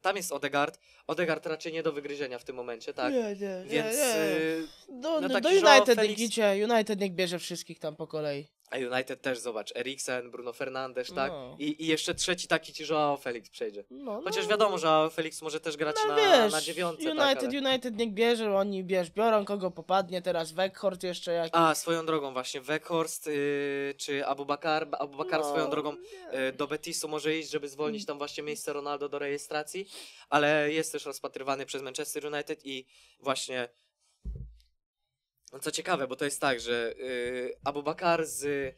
Speaker 1: tam jest Odegard. Odegard raczej nie do wygryzienia w tym momencie, tak? Nie, nie, Więc, nie, nie. Y, do, no, no tak, do, United Felix...
Speaker 2: niech United niech bierze wszystkich tam po kolei.
Speaker 1: A United też, zobacz, Eriksen, Bruno Fernandes, tak? No. I, I jeszcze trzeci taki ci Joao Felix przejdzie. No, no. Chociaż no. wiadomo, że Felix może też grać no, na, wiesz, na dziewiątce. Tak, United, tak,
Speaker 2: ale... United niech bierze, oni bierz, biorą kogo popadnie teraz, Weghorst jeszcze jakiś.
Speaker 1: A, swoją drogą właśnie, Weghorst yy, czy Abubakar, Abubakar no, swoją drogą yy, do Betisu może iść, żeby zwolnić tam właśnie miejsce Ronaldo do rejestracji, ale jest też rozpatrywany przez Manchester United i właśnie no co ciekawe, bo to jest tak, że yy, Bakar z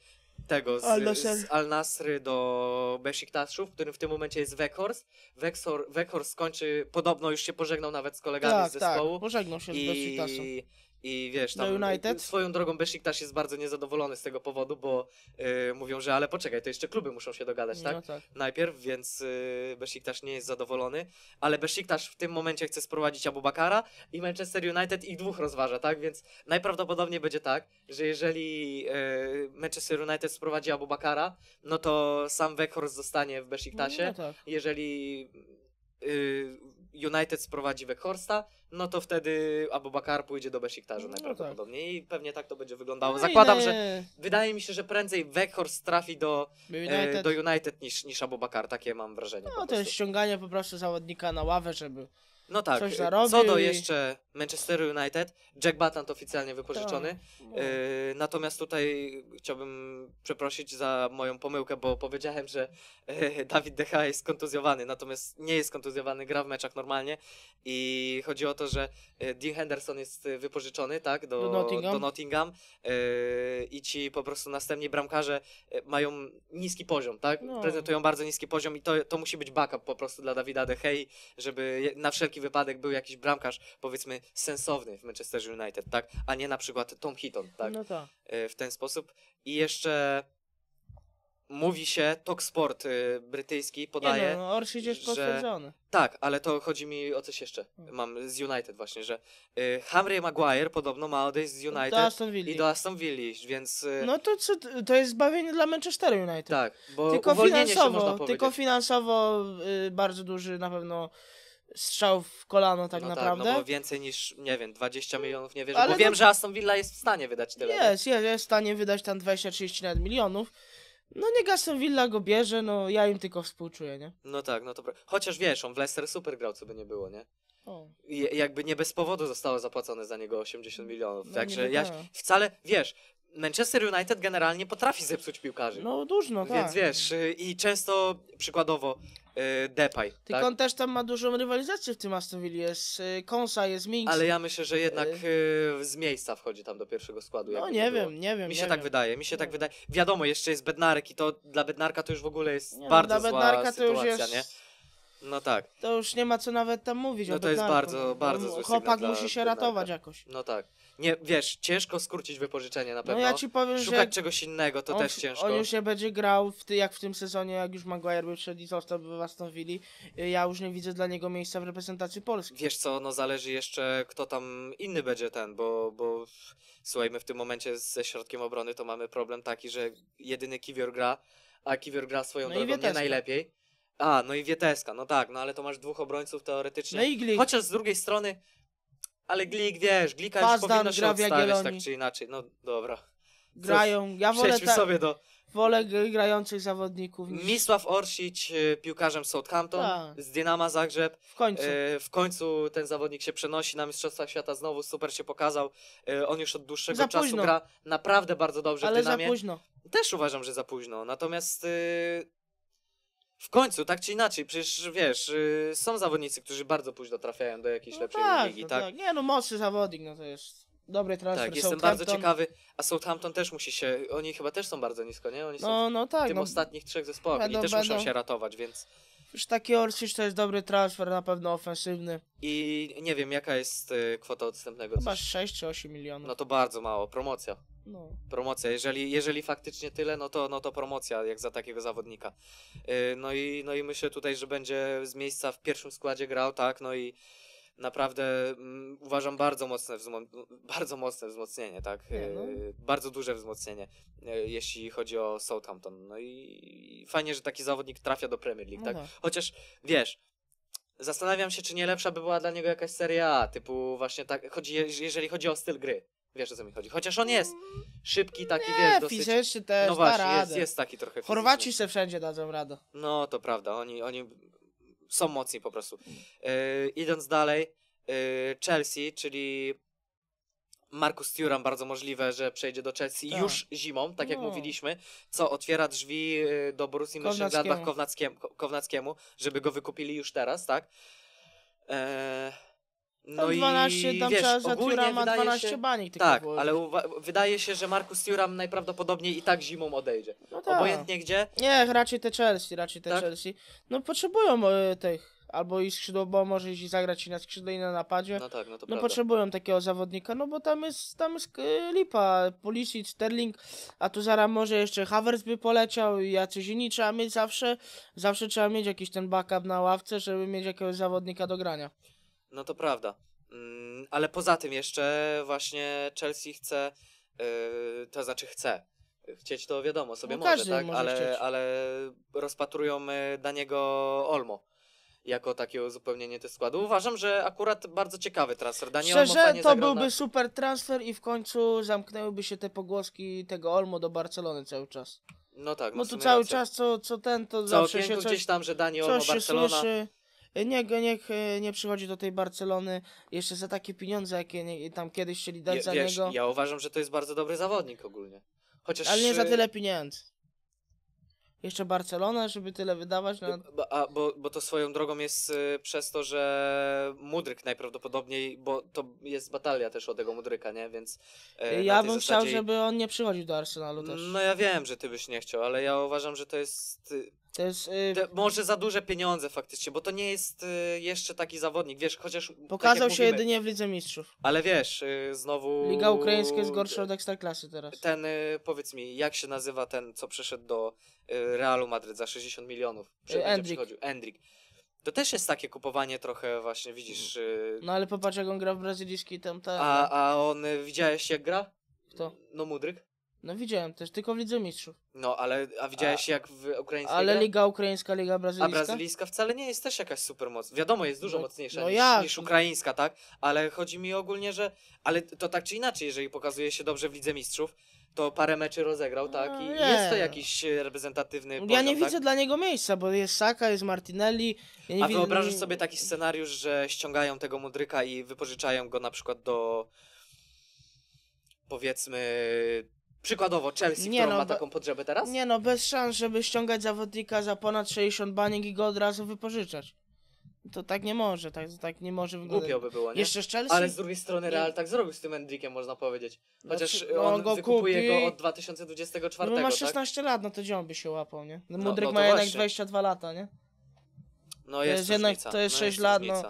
Speaker 1: tego, z Al, Al Nasry do Besiktaszu, w którym w tym momencie jest Wekhorz, Wekhorz skończy, podobno już się pożegnał nawet z kolegami tak, z tak, zespołu. Tak, pożegnał
Speaker 2: się z Besiktaszem.
Speaker 1: I wiesz, tam United? swoją drogą Besiktas jest bardzo niezadowolony z tego powodu, bo yy, mówią, że ale poczekaj, to jeszcze kluby muszą się dogadać, tak? No tak. Najpierw, więc yy, Besiktas nie jest zadowolony, ale Besiktas w tym momencie chce sprowadzić Abubakara i Manchester United ich dwóch rozważa, tak? Więc najprawdopodobniej będzie tak, że jeżeli yy, Manchester United sprowadzi Abubakara, no to sam Weghorst zostanie w Besiktasie. No, tak. Jeżeli y, United sprowadzi Weghorsta, no to wtedy Bakar pójdzie do Besiktarzu no najprawdopodobniej no tak. i pewnie tak to będzie wyglądało. No Zakładam, nie. że wydaje mi się, że prędzej Weghorst trafi do e, United, e, do United niż, niż Bakar, takie mam wrażenie.
Speaker 2: No to jest ściąganie po prostu zawodnika na ławę, żeby no tak, coś y, zarobił. co do i...
Speaker 1: jeszcze Manchester United, Jack Butland oficjalnie wypożyczony, tak, y, no. natomiast tutaj chciałbym przeprosić za moją pomyłkę, bo powiedziałem, że yy, Dawid Decha jest kontuzjowany, natomiast nie jest kontuzjowany, gra w meczach normalnie i chodzi o to, że y, Dean Henderson jest wypożyczony tak, do, do Nottingham, do Nottingham i ci po prostu następni bramkarze mają niski poziom, tak, no. prezentują bardzo niski poziom i to, to musi być backup po prostu dla Dawida Dehei, żeby na wszelki wszelki wypadek był jakiś bramkarz, powiedzmy, sensowny w Manchester United, tak? A nie na przykład Tom Heaton, tak? No to. E, w ten sposób. I jeszcze mówi się, Tok Sport e, brytyjski podaje. Nie no, jest Tak, ale to chodzi mi o coś jeszcze. Hmm. Mam z United właśnie, że e, Hamry Maguire podobno ma odejść z United do Aston Villa. i do Aston Villa, więc... no
Speaker 2: to co, to jest zbawienie dla Manchester United. Tak, bo tylko finansowo, Tylko finansowo y, bardzo duży na pewno strzał w kolano tak no naprawdę. Tak, no bo
Speaker 1: więcej niż, nie wiem, 20 milionów nie wierzę, Ale bo wiem, no... że Aston Villa jest w stanie wydać tyle.
Speaker 2: Jest, jest, jest w stanie wydać tam 20-30 milionów. No nie Aston Villa go bierze, no ja im tylko współczuję, nie?
Speaker 1: No tak, no to... Chociaż wiesz, on w Leicester super grał, co by nie było, nie? O. Je, jakby nie bez powodu zostało zapłacone za niego 80 milionów. No, Także ja wcale, wiesz, Manchester United generalnie potrafi zepsuć piłkarzy. No dużo, tak. Więc wiesz, y, i często przykładowo E, Depay. Tylko tak? on
Speaker 2: też tam ma dużą rywalizację w tym Aston Villa. Jest e, Konsa, jest Mings. Ale ja myślę, że jednak
Speaker 1: e, z miejsca wchodzi tam do pierwszego składu. No nie wiem, nie wiem. Mi się tak wiem. wydaje, mi się tak wydaje. Wiadomo, jeszcze jest Bednarek i to dla Bednarka to już w ogóle jest nie, no bardzo no, dla zła Bednarka sytuacja, to już jest... nie? No tak.
Speaker 2: To już nie ma co nawet tam mówić. No to jest bardzo, bardzo zły Chłopak dla musi się ratować jakoś.
Speaker 1: No tak. Nie, wiesz, ciężko skrócić wypożyczenie na no pewno. ja ci powiem, że Szukać czegoś innego to on, też ciężko. On już nie
Speaker 2: będzie grał w ty, jak w tym sezonie, jak już Maguire by wszedł i został by was nowili. Ja już nie widzę dla niego miejsca w reprezentacji Polski.
Speaker 1: Wiesz co, no zależy jeszcze kto tam inny będzie ten, bo, bo słuchaj, my w tym momencie ze środkiem obrony to mamy problem taki, że jedyny Kiwior gra, a Kiwior gra swoją no drogą nie no. najlepiej. A, no i Wieteska, no tak, no ale to masz dwóch obrońców teoretycznie. No i Glik. Chociaż z drugiej strony, ale Glik, wiesz, Glika już powinno się odstawiać tak czy inaczej. No dobra. Grają, ja wolę ta... sobie do...
Speaker 2: Wolę grających zawodników. Niż...
Speaker 1: Misław Orsić, y, piłkarzem Southampton Ta. z Dynama Zagrzeb. W końcu. E, w końcu ten zawodnik się przenosi na Mistrzostwach Świata znowu, super się pokazał. E, on już od dłuższego za czasu późno. gra naprawdę bardzo dobrze Ale w Dynamie. za późno. Też uważam, że za późno. Natomiast... E, w końcu, tak czy inaczej, przecież wiesz, y, są zawodnicy, którzy bardzo późno trafiają do jakiejś no lepszej tak, ligi, no tak? tak?
Speaker 2: Nie no, mocny zawodnik, no to jest dobry transfer. Tak, jestem bardzo ciekawy,
Speaker 1: a Southampton też musi się, oni chyba też są bardzo nisko, nie? Oni są No, no tak, w tak, tym no, ostatnich trzech zespołach, oni też muszą się ratować, więc...
Speaker 2: już taki Orsic to jest dobry transfer, na pewno ofensywny.
Speaker 1: I nie wiem, jaka jest y, kwota odstępnego? Chyba Coś...
Speaker 2: 6 czy 8 milionów.
Speaker 1: No to bardzo mało, promocja. No. Promocja, jeżeli, jeżeli faktycznie tyle, no to, no to promocja jak za takiego zawodnika. Y, no i, no i myślę tutaj, że będzie z miejsca w pierwszym składzie grał, tak, no i naprawdę mm, uważam bardzo mocne, bardzo mocne wzmocnienie, tak? Nie, y, no. Bardzo duże wzmocnienie, y, jeśli chodzi o Southampton. No i fajnie, że taki zawodnik trafia do Premier League, no tak? tak? Chociaż wiesz, zastanawiam się, czy nie lepsza by była dla niego jakaś seria A, typu właśnie tak, chodzi, jeżeli chodzi o styl gry. Wiesz o co mi chodzi. Chociaż on jest szybki, taki nie, wiesz, dosyć... fizyczny
Speaker 2: też, No właśnie, da jest, radę. jest taki trochę fizyczny. Chorwaci się wszędzie dadzą radę.
Speaker 1: No to prawda, oni, oni są mocni po prostu. Yy, idąc dalej, yy, Chelsea, czyli Markus Thuram bardzo możliwe, że przejdzie do Chelsea Tak. już zimą, tak jak No. mówiliśmy, co otwiera drzwi e, do Borussii Mönchengladbach Kownackiemu. Kownackiemu, żeby go wykupili już teraz, tak? E, no 12, i tam wiesz, ogólnie ma wydaje 12 się,
Speaker 2: bani Tak,
Speaker 1: było. ale wydaje się, że Markus Thuram najprawdopodobniej i tak zimą odejdzie. No tak. Obojętnie gdzie.
Speaker 2: Nie, raczej te Chelsea, raczej te Tak? Chelsea. No potrzebują e, tych, albo i skrzydło, bo może i zagrać i na skrzydle i na napadzie. No tak, no to No prawda. potrzebują takiego zawodnika, no bo tam jest, tam jest e, lipa, Pulisic, Sterling, a tu zaraz może jeszcze Havertz by poleciał i jacyś inni, trzeba mieć zawsze, zawsze trzeba mieć jakiś ten backup na ławce, żeby mieć jakiegoś zawodnika do grania.
Speaker 1: No to prawda. Mm, ale poza tym jeszcze właśnie Chelsea chce, y, to znaczy chce. Chcieć to wiadomo, sobie no może, tak? Może ale, ale rozpatrują Daniego Olmo jako takie uzupełnienie tego składu. Uważam, że akurat bardzo ciekawy transfer. Daniel Szczerze, to byłby na...
Speaker 2: super transfer i w końcu zamknęłyby się te pogłoski tego Olmo do Barcelony cały czas.
Speaker 1: No tak, no tu cały rację. czas
Speaker 2: co, co ten, to co zawsze się coś... gdzieś tam, że Daniel Olmo, Barcelona... Słyszy. Niech, niech e, nie przychodzi do tej Barcelony jeszcze za takie pieniądze, jakie tam kiedyś chcieli dać ja, za wiesz, niego.
Speaker 1: Ja uważam, że to jest bardzo dobry zawodnik ogólnie. Chociaż... Ale nie za e, tyle
Speaker 2: pieniędzy. Jeszcze Barcelona, żeby tyle wydawać na...
Speaker 1: a, bo, bo to swoją drogą jest y, przez to, że Mudryk najprawdopodobniej, bo to jest batalia też o tego Mudryka, nie? Więc... Y, ja bym chciał, żeby
Speaker 2: on nie przychodził do Arsenalu też. No ja wiem,
Speaker 1: że ty byś nie chciał, ale ja uważam, że to jest... Y też, yy... może za duże pieniądze faktycznie, bo to nie jest yy, jeszcze taki zawodnik, wiesz, chociaż... Tak pokazał tak się mówimy, jedynie
Speaker 2: w Lidze Mistrzów.
Speaker 1: Ale wiesz, yy, znowu... Liga Ukraińska jest gorsza
Speaker 2: od Ekstraklasy teraz.
Speaker 1: Ten, y, powiedz mi, jak się nazywa ten, co przeszedł do y, Realu Madryt za 60 milionów? Y, Endrik. Endrik. To też jest takie kupowanie trochę właśnie, widzisz...
Speaker 2: No ale popatrz jak on gra w brazylijski tam... Ta... A,
Speaker 1: a on, widziałeś jak gra? Kto? No Mudryk.
Speaker 2: No widziałem też, tylko w Lidze Mistrzów.
Speaker 1: No, ale a widziałeś a, jak w ukraińskiej Ale gra? Liga
Speaker 2: Ukraińska, Liga Brazylijska? A Brazylijska
Speaker 1: wcale nie jest też jakaś super moc. Wiadomo, jest dużo no, mocniejsza no niż, niż Ukraińska, tak? Ale chodzi mi ogólnie, że... Ale to tak czy inaczej, jeżeli pokazuje się dobrze w Lidze Mistrzów, to parę meczy rozegrał, tak? No I nie. jest to jakiś e, reprezentatywny poziom, Ja nie tak? widzę dla
Speaker 2: niego miejsca, bo jest Saka, jest Martinelli.
Speaker 1: Ja A wyobrażasz sobie taki scenariusz, że ściągają tego Mudryka i wypożyczają go na przykład do powiedzmy Przykładowo Chelsea, nie którą no, ma taką potrzebę teraz? Nie
Speaker 2: no, bez szans, żeby ściągać zawodnika za ponad 60 baniek i go od razu wypożyczać. To tak nie może, tak, tak nie może wyglądać. Głupio by było, nie? Jeszcze z Chelsea... Ale z drugiej strony Real nie. tak zrobił
Speaker 1: z tym Endrickiem, można powiedzieć. Znaczy, Chociaż no, on go wykupuje kupi... go od 2024, No bo ma 16
Speaker 2: tak? lat, no to gdzie on by się łapał, nie? No, Mudryk no, ma właśnie. jednak 22 lata, nie?
Speaker 1: No jest, jest jednak, To jest no 6 jest lat, no.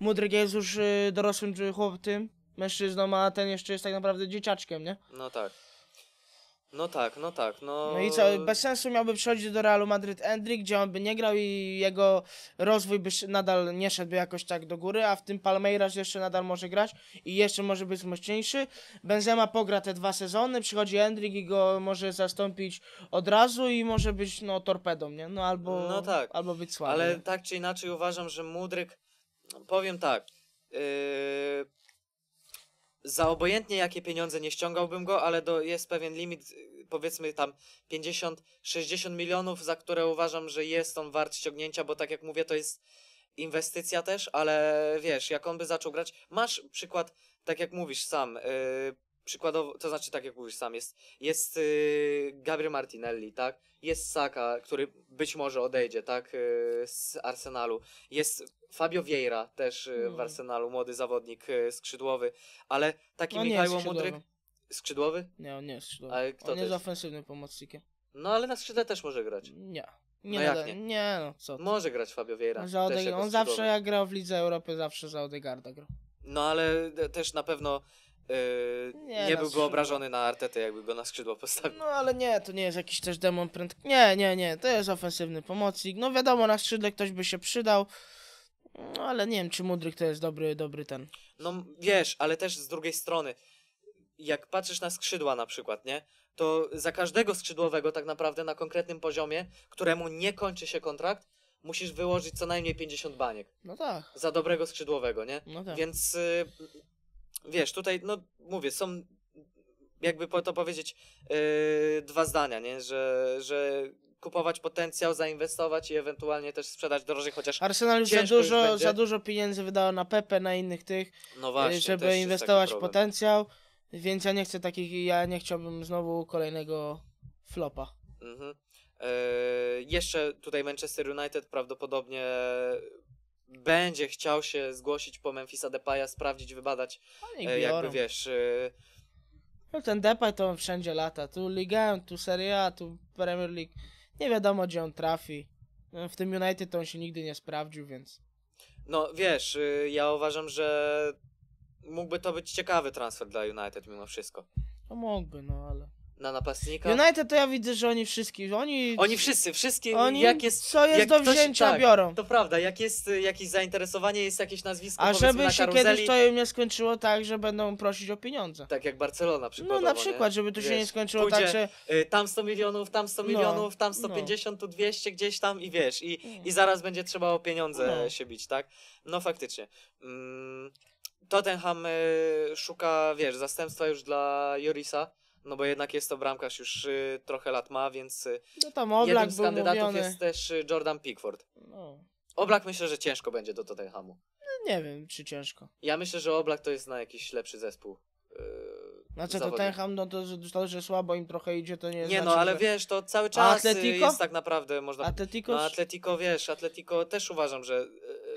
Speaker 2: Mudryk jest już y, dorosłym chłopcem, mężczyzną, a ten jeszcze jest tak naprawdę dzieciaczkiem, nie?
Speaker 1: No tak. No tak, no tak, no... No i co, bez
Speaker 2: sensu miałby przychodzić do Realu Madryt Endrick, gdzie on by nie grał i jego rozwój by nadal nie szedł jakoś tak do góry, a w tym Palmeiras jeszcze nadal może grać i jeszcze może być mocniejszy. Benzema pogra te dwa sezony, przychodzi Endrick i go może zastąpić od razu i może być, no, torpedą, nie? No albo, no tak, albo być słaby. Ale
Speaker 1: tak czy inaczej uważam, że Mudryk, powiem tak, yy za obojętnie jakie pieniądze nie ściągałbym go, ale do, jest pewien limit, powiedzmy tam 50-60 milionów, za które uważam, że jest on wart ściągnięcia, bo tak jak mówię, to jest inwestycja też, ale wiesz, jak on by zaczął grać, masz przykład, tak jak mówisz sam, yy, przykładowo, to znaczy tak jak mówisz sam, jest, jest yy, Gabriel Martinelli, tak? Jest Saka, który być może odejdzie, tak? Yy, z Arsenalu. Jest Fabio Vieira też yy, w mhm. Arsenalu, młody zawodnik y, skrzydłowy, ale taki no, Michał Mudryk... Skrzydłowy? Nie, on nie jest skrzydłowy. Ale kto on jest
Speaker 2: ofensywnym pomocnikiem.
Speaker 1: No ale na skrzydle też może grać. Nie. Nie, no jak nie? nie no, co ty. Może grać Fabio Vieira. Za Odeg- on zawsze jak
Speaker 2: grał w Lidze Europy, zawsze za Odegarda grał.
Speaker 1: No ale też na pewno Yy, nie, nie no, byłby obrażony na Artetę, jakby go na skrzydło postawił. No
Speaker 2: ale nie, to nie jest jakiś też demon prędkości. Nie, nie, nie, to jest ofensywny pomocnik. No wiadomo, na skrzydle ktoś by się przydał. No ale nie wiem, czy Mudryk to jest dobry, dobry ten.
Speaker 1: No wiesz, ale też z drugiej strony, jak patrzysz na skrzydła na przykład, nie? To za każdego skrzydłowego tak naprawdę na konkretnym poziomie, któremu nie kończy się kontrakt, musisz wyłożyć co najmniej 50 baniek. No tak. Za dobrego skrzydłowego, nie? No tak. Więc... Yy, wiesz, tutaj, no mówię, są jakby po to powiedzieć yy, dwa zdania, nie? Że, że kupować potencjał, zainwestować i ewentualnie też sprzedać drożej, chociaż Arsenal już za dużo, już za dużo
Speaker 2: pieniędzy wydało na Pepe, na innych tych, no yy, właśnie, żeby inwestować potencjał, więc ja nie chcę takich, ja nie chciałbym znowu kolejnego flopa.
Speaker 1: Mhm. Yy, jeszcze tutaj Manchester United prawdopodobnie będzie chciał się zgłosić po Memphisa Depaya, sprawdzić, wybadać, no e, jakby wiesz... E...
Speaker 2: No ten Depay to on wszędzie lata, tu Ligę, tu Serie A, tu Premier League, nie wiadomo gdzie on trafi. No, w tym United to on się nigdy nie sprawdził, więc...
Speaker 1: No wiesz, e, ja uważam, że mógłby to być ciekawy transfer dla United mimo wszystko.
Speaker 2: No mógłby, no
Speaker 1: ale na napastnika. United
Speaker 2: to ja widzę, że oni wszystkich, oni... Oni
Speaker 1: wszyscy, wszystkie, oni, jak jest... Co jest jak do wzięcia ktoś, tak, biorą. To prawda, jak jest jakieś zainteresowanie, jest jakieś nazwisko, A żeby na się kiedyś to im nie
Speaker 2: skończyło tak, że będą
Speaker 1: prosić o pieniądze. Tak jak Barcelona no, przykładowo, No na przykład, nie? żeby tu Wiesz, się nie skończyło pójdzie, tak, że... Y, tam 100 milionów, tam 100 no, milionów, no, tam 150, no. tu 200, gdzieś tam i wiesz, i, no. i zaraz będzie trzeba o pieniądze no. się bić, tak? No faktycznie. Mm, Tottenham y, szuka, wiesz, zastępstwa już dla Jorisa no bo jednak jest to bramkarz już y, trochę lat ma, więc y, no tam Oblak jednym z kandydatów mówiony. jest też y, Jordan Pickford. No. Oblak myślę, że ciężko będzie do Tottenhamu.
Speaker 2: No, nie wiem, czy ciężko.
Speaker 1: Ja myślę, że Oblak to jest na jakiś lepszy zespół. Znaczy to Tottenham,
Speaker 2: no to, to, że słabo im trochę idzie, to nie Nie, znaczy, no ale że... wiesz, to cały czas jest tak
Speaker 1: naprawdę można... Atletico? No Atletico, wiesz, Atletico też uważam, że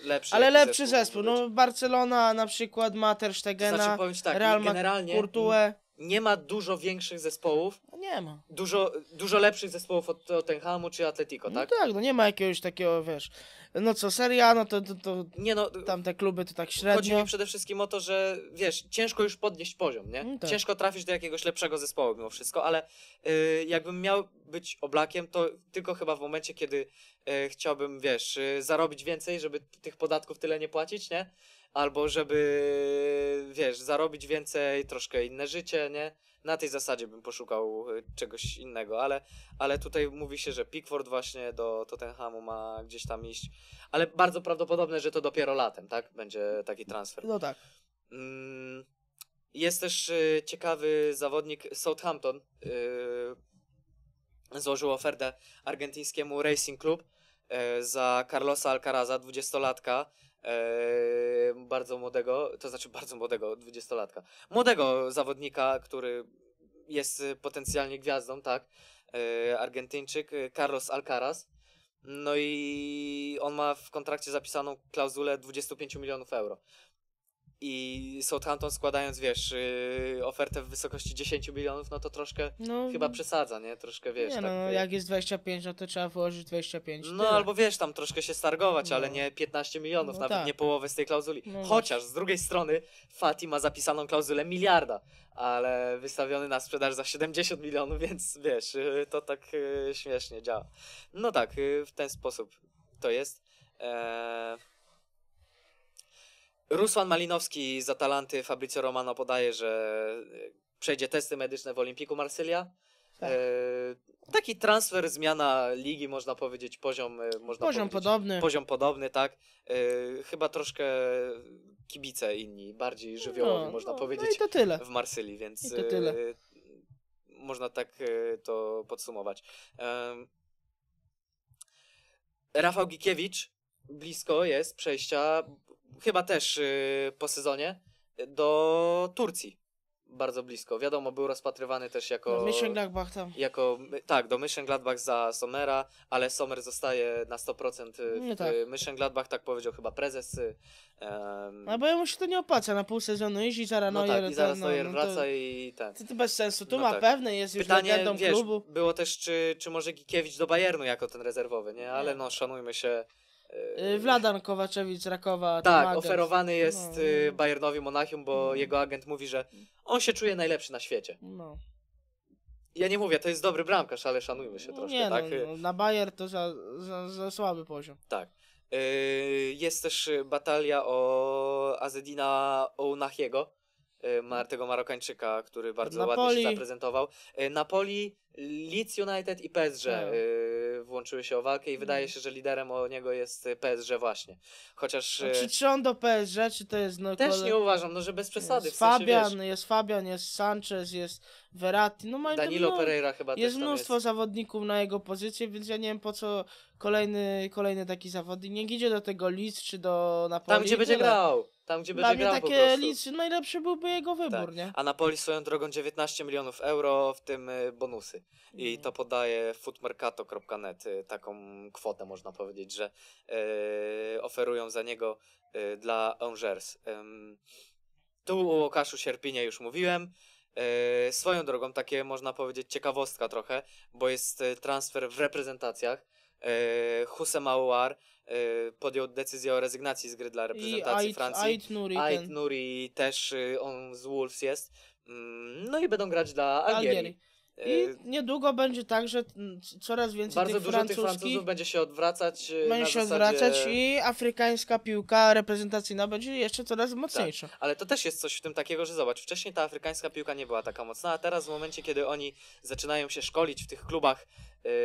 Speaker 1: lepszy Ale lepszy zespół,
Speaker 2: zespół. no Barcelona na przykład ma też stegena to znaczy, tak, Real ma generalnie,
Speaker 1: nie ma dużo większych zespołów, No nie ma. dużo, dużo lepszych zespołów od Tottenhamu czy Atletico, No tak?
Speaker 2: tak, no nie ma jakiegoś takiego, wiesz. No co, seria, no to, to, to Nie no, tamte kluby to tak Chodzi mi
Speaker 1: przede wszystkim o to, że wiesz, ciężko już podnieść poziom, nie? No tak. Ciężko trafić do jakiegoś lepszego zespołu mimo wszystko, ale y, jakbym miał być oblakiem, to tylko chyba w momencie, kiedy y, chciałbym, wiesz, y, zarobić więcej, żeby tych podatków tyle nie płacić, nie? albo żeby, wiesz, zarobić więcej, troszkę inne życie, nie? Na tej zasadzie bym poszukał y, czegoś innego, ale, ale tutaj mówi się, że Pickford właśnie do Tottenhamu ma gdzieś tam iść, ale bardzo prawdopodobne, że to dopiero latem, tak? Będzie taki transfer. No tak. Mm, jest też y, ciekawy zawodnik Southampton. Y, złożył ofertę argentyńskiemu Racing Club za Carlosa Alcaraza, 20-latka Eee, bardzo młodego, to znaczy bardzo młodego, dwudziestolatka, młodego zawodnika, który jest y, potencjalnie gwiazdą, tak, eee, Argentyńczyk y, Carlos Alcaraz. No i on ma w kontrakcie zapisaną klauzulę 25 milionów euro i Southampton składając, wiesz, yy, ofertę w wysokości 10 milionów, no to troszkę no, chyba przesadza, nie? Troszkę, wiesz, nie, tak, no, jak
Speaker 2: jest 25, no to trzeba włożyć 25. No tyle. albo
Speaker 1: wiesz, tam troszkę się stargować, no. ale nie 15 milionów, no, nawet tak. nie połowę z tej klauzuli. No. Chociaż z drugiej strony Fati ma zapisaną klauzulę miliarda, ale wystawiony na sprzedaż za 70 milionów, więc wiesz, yy, to tak yy, śmiesznie działa. No tak, y, w ten sposób to jest. Eee... Ruslan Malinowski z Atalanty, Fabrizio Romano podaje, że e, przejdzie testy medyczne w Olimpiku Marsylia. Tak. E, taki transfer, zmiana ligi, można powiedzieć, poziom. E, można poziom powiedzieć, podobny. Poziom podobny, tak. E, chyba troszkę kibice inni, bardziej żywiołowi, no, można no, no powiedzieć. No i to tyle. W Marsylii, więc. I to tyle. E, można tak e, to podsumować. Rafał Gikiewicz blisko jest przejścia chyba też y, po sezonie, do Turcji. Bardzo blisko. Wiadomo, był rozpatrywany też jako. No,
Speaker 2: Gladbach tam.
Speaker 1: Jako, tak, do Gladbach za Somera, ale Sommer zostaje na 100% y, no w no tak. Mönchengladbach, tak powiedział chyba prezes. Um... Y, bo
Speaker 2: bo mu się to nie opłaca na pół sezonu iść i zaraz no tak, i zaraz no, Neuer no, wraca to...
Speaker 1: i ten. To, to bez
Speaker 2: sensu, tu no ma tak. pewne, jest Pytanie, już legendą wiesz, klubu.
Speaker 1: Było też, czy, czy może Gikiewicz do Bayernu jako ten rezerwowy, nie? Ale no, szanujmy się.
Speaker 2: Wladan e, y, Kowaczewicz, Rakowa. Tak, oferowany
Speaker 1: jest no, y, no. Bayernowi Monachium, bo no. jego agent mówi, że on się czuje najlepszy na świecie. No. Ja nie mówię, to jest dobry bramkarz, ale szanujmy się no, troszkę, nie, no, tak? No, no
Speaker 2: na Bayern to za, za, za słaby poziom.
Speaker 1: Tak. Y, jest też batalia o Azedina Ounachiego, Y, tego Marokańczyka, który bardzo Napoli. ładnie się zaprezentował. Y, Napoli, Leeds United i PSG no. Y, włączyły się o walkę i no. wydaje się, że liderem o niego jest PSG właśnie. Chociaż... No, czy, czy
Speaker 2: on do PSG, czy to jest... No, też nie uważam, no że bez przesady. Jest w sensie, Fabian, wiesz, jest Fabian, jest Sanchez, jest Verratti, no mają Danilo no, Pereira chyba Jest mnóstwo jest. zawodników na jego pozycję, więc ja nie wiem po co kolejny, kolejny taki zawodnik. Niech idzie do tego Leeds czy do Napoli. Tam gdzie będzie grał.
Speaker 1: Tam, gdzie będzie grał takie prostu. liczy,
Speaker 2: najlepszy byłby jego tak.
Speaker 1: wybór, Tak. nie? A Napoli swoją drogą 19 milionów euro, w tym y, bonusy. I mhm. to podaje footmercato.net. Y, taką kwotę, można powiedzieć, że y, oferują za niego dla Angers. Ym, tu o mhm. Łukaszu Sierpinie już mówiłem. swoją drogą, takie można powiedzieć ciekawostka trochę, bo jest transfer w reprezentacjach. Y, Husem Aouar Y, podjął decyzję o rezygnacji z gry dla reprezentacji I Ait, Francji. Ait Nuri, Ait Nuri też y, on z Wolves jest. Mm, no i będą grać dla Algierii. Algierii. I y,
Speaker 2: niedługo będzie tak, że
Speaker 1: coraz więcej Bardzo tych, dużo tych Francuzów będzie się odwracać. Y, będzie się zasadzie... odwracać i
Speaker 2: afrykańska piłka reprezentacyjna będzie jeszcze coraz mocniejsza.
Speaker 1: Tak. Ale to też jest coś w tym takiego, że zobacz, wcześniej ta afrykańska piłka nie była taka mocna, a teraz w momencie, kiedy oni zaczynają się szkolić w tych klubach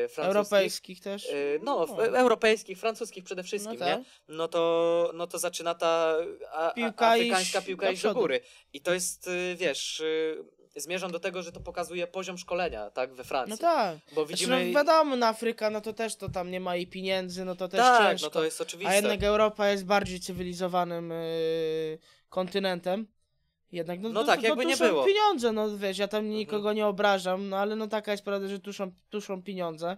Speaker 1: y, francuskich, europejskich też. no, no. E, europejskich, francuskich przede no wszystkim, no, tak. nie? no, to, no to zaczyna ta a, piłka afrykańska iść piłka iść do góry. I to jest, wiesz, zmierzam do tego, że to pokazuje poziom szkolenia, tak, we Francji. No tak. Bo widzimy... Znaczy, no
Speaker 2: wiadomo, no Afryka, no to też to tam nie ma i pieniędzy, no to też tak, ciężko. no to jest oczywiste. A jednak Europa jest bardziej cywilizowanym yy, kontynentem. Jednak, no, no to, tak, to, jakby nie było. pieniądze, no wiesz, ja tam nikogo mhm. nie obrażam, no ale no taka jest prawda, że tuszą, są pieniądze.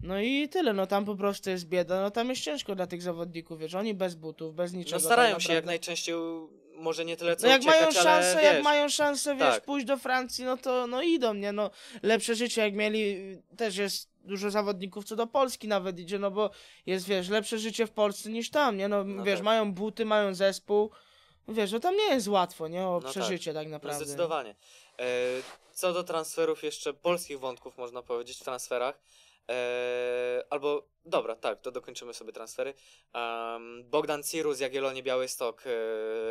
Speaker 2: No i tyle, no tam po prostu jest bieda, no tam jest ciężko dla tych zawodników, wiesz, oni bez butów, bez niczego. No starają tak się jak
Speaker 1: najczęściej może nie tyle co no jak uciekać, mają szansę, ale, wiesz, jak mają
Speaker 2: szansę, wiesz, tak. pójść do Francji, no to no idą, nie, no lepsze życie jak mieli, też jest dużo zawodników co do Polski nawet idzie, no bo jest, wiesz, lepsze życie w Polsce niż tam, nie, no, no wiesz, tak. mają buty, mają zespół, wiesz, no tam nie jest łatwo, nie, o no przeżycie tak, tak naprawdę. zdecydowanie.
Speaker 1: E, co do transferów jeszcze, polskich wątków można powiedzieć w transferach, Eee, albo, dobra, tak, to dokończymy sobie transfery. Um, Bogdan Cirus, Jagiellonie Białystok e,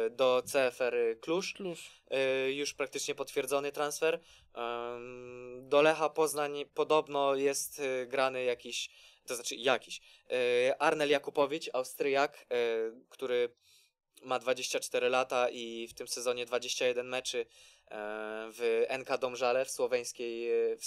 Speaker 1: do CFR Klusz. Klusz. E, eee, już praktycznie potwierdzony transfer. Um, do Lecha Poznań podobno jest e, grany jakiś, to znaczy jakiś, e, Arnel Jakubowicz, Austriak, e, który ma 24 lata i w tym sezonie 21 meczy e, w NK Domżale e, w słoweńskiej, w,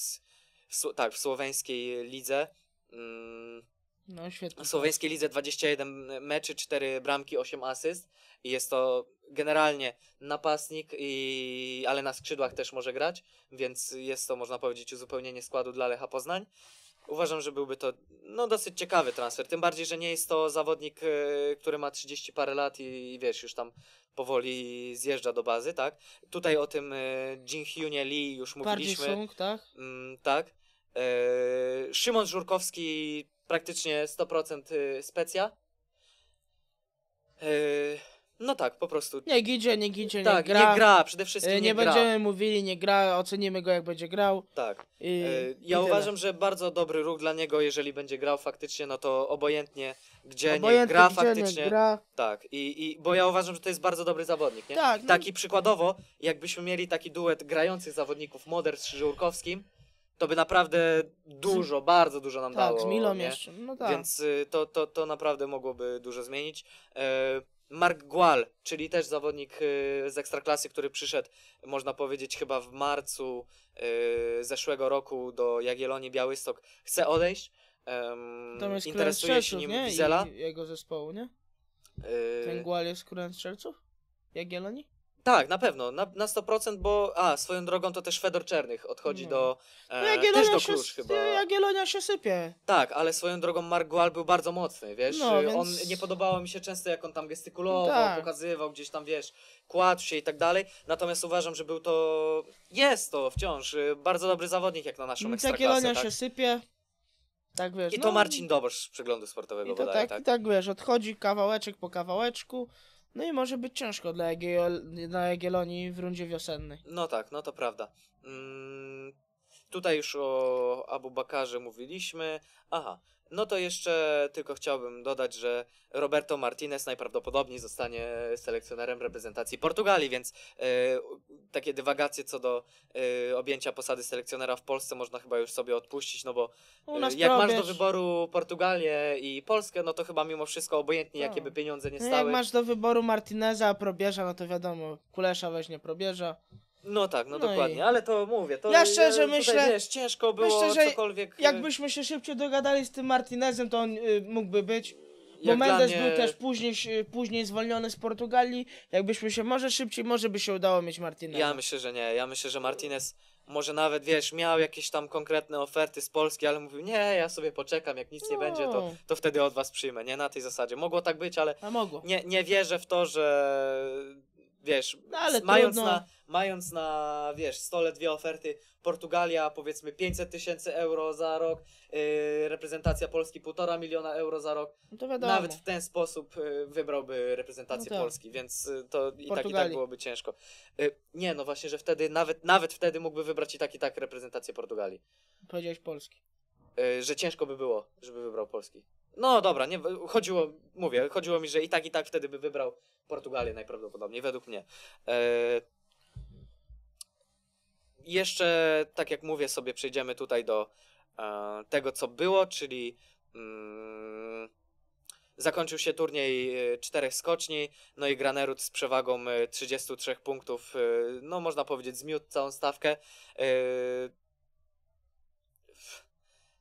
Speaker 1: tak, w słoweńskiej lidze. Mm, no świetnie. W słoweńskiej lidze 21 meczy, 4 bramki, 8 asyst. I jest to generalnie napastnik, i, ale na skrzydłach też może grać, więc jest to, można powiedzieć, uzupełnienie składu dla Lecha Poznań. Uważam, że byłby to no, dosyć ciekawy transfer. Tym bardziej, że nie jest to zawodnik, e, który ma 30 parę lat i, i wiesz, już tam powoli zjeżdża do bazy, tak? Tutaj o tym e, Jin Hyunie Lee już mówiliśmy. sung tak? Mm, tak. Yy, Szymon Żurkowski praktycznie 100% y, specja. Yy, no tak, po prostu. Nie gidzie, nie gidzie, tak, nie gra. nie gra, przede wszystkim yy, nie, nie gra. będziemy
Speaker 2: mówili, nie gra, ocenimy go jak będzie grał.
Speaker 1: Tak. I, ja i uważam, tyle. że bardzo dobry ruch dla niego, jeżeli będzie grał faktycznie, no to obojętnie gdzie obojętnie, nie gra gdzie faktycznie. Nie gra. Tak, I, i, bo ja uważam, że to jest bardzo dobry zawodnik, nie? Tak. No... Taki przykładowo, jakbyśmy mieli taki duet grających zawodników Moder z Żurkowskim, to by naprawdę dużo, bardzo dużo nam tak, dało. Tak, z Milą nie? jeszcze. No tak. Więc y, to, to, to naprawdę mogłoby dużo zmienić. E, Mark Gual, czyli też zawodnik y, z Ekstraklasy, który przyszedł, można powiedzieć, chyba w marcu y, zeszłego roku do Jagiellonii Białystok, chce odejść. Tam interesuje się nim Wizela.
Speaker 2: jego zespołu, nie? Ten Gual jest królem strzelców? Jagiellonii?
Speaker 1: Tak, na pewno, na, na 100%, bo a, swoją drogą to też Fedor Czernych odchodzi do, no, e, no jak też do Klucz się, chyba. Jagielonia
Speaker 2: się sypie.
Speaker 1: Tak, ale swoją drogą Mark Gual był bardzo mocny, wiesz, no, więc... on, nie podobało mi się często jak on tam gestykulował, tak. pokazywał gdzieś tam, wiesz, kładł się i tak dalej, natomiast uważam, że był to, jest to wciąż y, bardzo dobry zawodnik jak na naszą ekstraklasę. Jagielonia tak? się
Speaker 2: sypie. Tak, wiesz, I to no, Marcin Dobosz
Speaker 1: z przeglądu sportowego. I to tak, tak? I tak
Speaker 2: wiesz, odchodzi kawałeczek po kawałeczku. No i może być ciężko dla, Egiol- dla Jagiellonii w rundzie wiosennej.
Speaker 1: No tak, no to prawda. Mm, Tutaj już o Abu Bakarze mówiliśmy. Aha, no to jeszcze tylko chciałbym dodać, że Roberto Martinez najprawdopodobniej zostanie selekcjonerem reprezentacji Portugalii, więc yy, takie dywagacje co do yy, objęcia posady selekcjonera w Polsce można chyba już sobie odpuścić, no bo yy, jak masz do wyboru Portugalię i Polskę, no to chyba mimo wszystko obojętnie, no. jakie by pieniądze nie stały. No jak masz
Speaker 2: do wyboru Martineza, Probierza, no to wiadomo, Kulesza weźmie Probierza.
Speaker 1: No tak, no, No dokładnie, i- ale to mówię, to Ja szczerze tutaj, myślę- wiesz, ciężko było myślę, że cokolwiek... Jakbyśmy
Speaker 2: się szybciej dogadali z tym Martinezem, to on y, mógłby być.
Speaker 1: Bo Mendes mnie- był też
Speaker 2: później, później zwolniony z Portugalii. Jakbyśmy się może szybciej, może by się udało mieć Martineza. Ja
Speaker 1: myślę, że nie. Ja myślę, że Martinez może nawet, wiesz, miał jakieś tam konkretne oferty z Polski, ale mówił, nie, ja sobie poczekam, jak nic nie no. będzie, to, to wtedy od was przyjmę, nie? Na tej zasadzie. Mogło tak być, ale A mogło. nie, nie wierzę w to, że wiesz, no, ale mając, na, mając na, wiesz, stole dwie oferty, Portugalia powiedzmy 500 tysięcy euro za rok, yy, reprezentacja Polski 1,5 miliona euro za rok.
Speaker 2: No nawet w
Speaker 1: ten sposób yy, wybrałby reprezentację no tak. Polski, więc yy, to i tak i tak byłoby ciężko. Yy, nie, no właśnie, że wtedy, nawet, nawet wtedy mógłby wybrać i tak i tak reprezentację Portugalii.
Speaker 2: Powiedziałeś Polski.
Speaker 1: Yy, że ciężko by było, żeby wybrał Polski. No dobra, nie, chodziło, mówię, chodziło mi, że i tak, i tak wtedy by wybrał Portugalię najprawdopodobniej, według mnie. E, jeszcze, tak jak mówię, sobie przejdziemy tutaj do e, tego, co było, czyli mm, zakończył się turniej e, czterech skoczni, no i Granerud z przewagą 33 e, punktów, no można powiedzieć, zmiótł całą stawkę. E,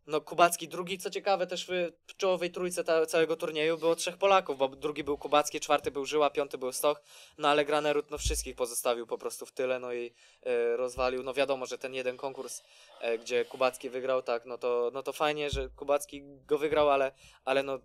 Speaker 1: no Kubacki drugi, co ciekawe, też w czołowej trójce ta, całego turnieju było trzech Polaków, bo drugi był Kubacki, czwarty był Żyła, piąty był Stoch, no ale Granerud no wszystkich pozostawił po prostu w tyle, no i e, rozwalił. No wiadomo, że ten jeden konkurs, e, gdzie Kubacki wygrał, tak, no to, no to fajnie, że Kubacki go wygrał, ale, ale no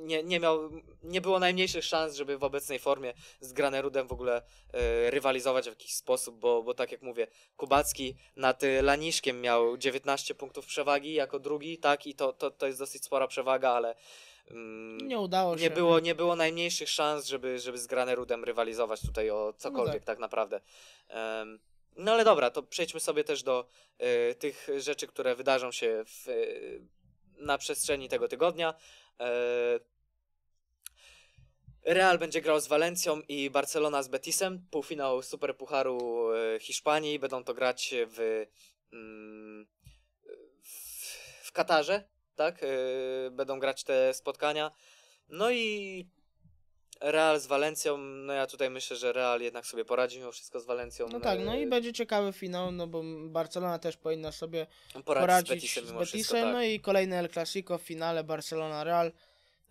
Speaker 1: nie, nie miał, nie było najmniejszych szans, żeby w obecnej formie z Granerudem w ogóle e, rywalizować w jakiś sposób, bo, bo tak jak mówię, Kubacki nad e, Laniszkiem miał 19 punktów przewagi jako drugi, tak, i to, to, to jest dosyć spora przewaga, ale mm, nie udało się. Nie było, nie było najmniejszych szans, żeby, żeby z Granerudem rywalizować tutaj o no cokolwiek no tak. tak. naprawdę. Um, no ale dobra, to przejdźmy sobie też do y, tych rzeczy, które wydarzą się w na przestrzeni tego tygodnia. E, Real będzie grał z Walencją i Barcelona z Betisem. Półfinał Superpucharu e, Hiszpanii. Będą to grać w, mm, w, w Katarze, tak? E, będą grać te spotkania. No i Real z Walencją, no ja tutaj myślę, że Real jednak sobie poradzi mimo wszystko z Walencją. No tak, no e, i
Speaker 2: będzie ciekawy finał, no bo Barcelona też powinna sobie poradzić, poradzić z Betisem, z Betisem wszystko, tak. no i kolejny El Clasico w finale Barcelona-Real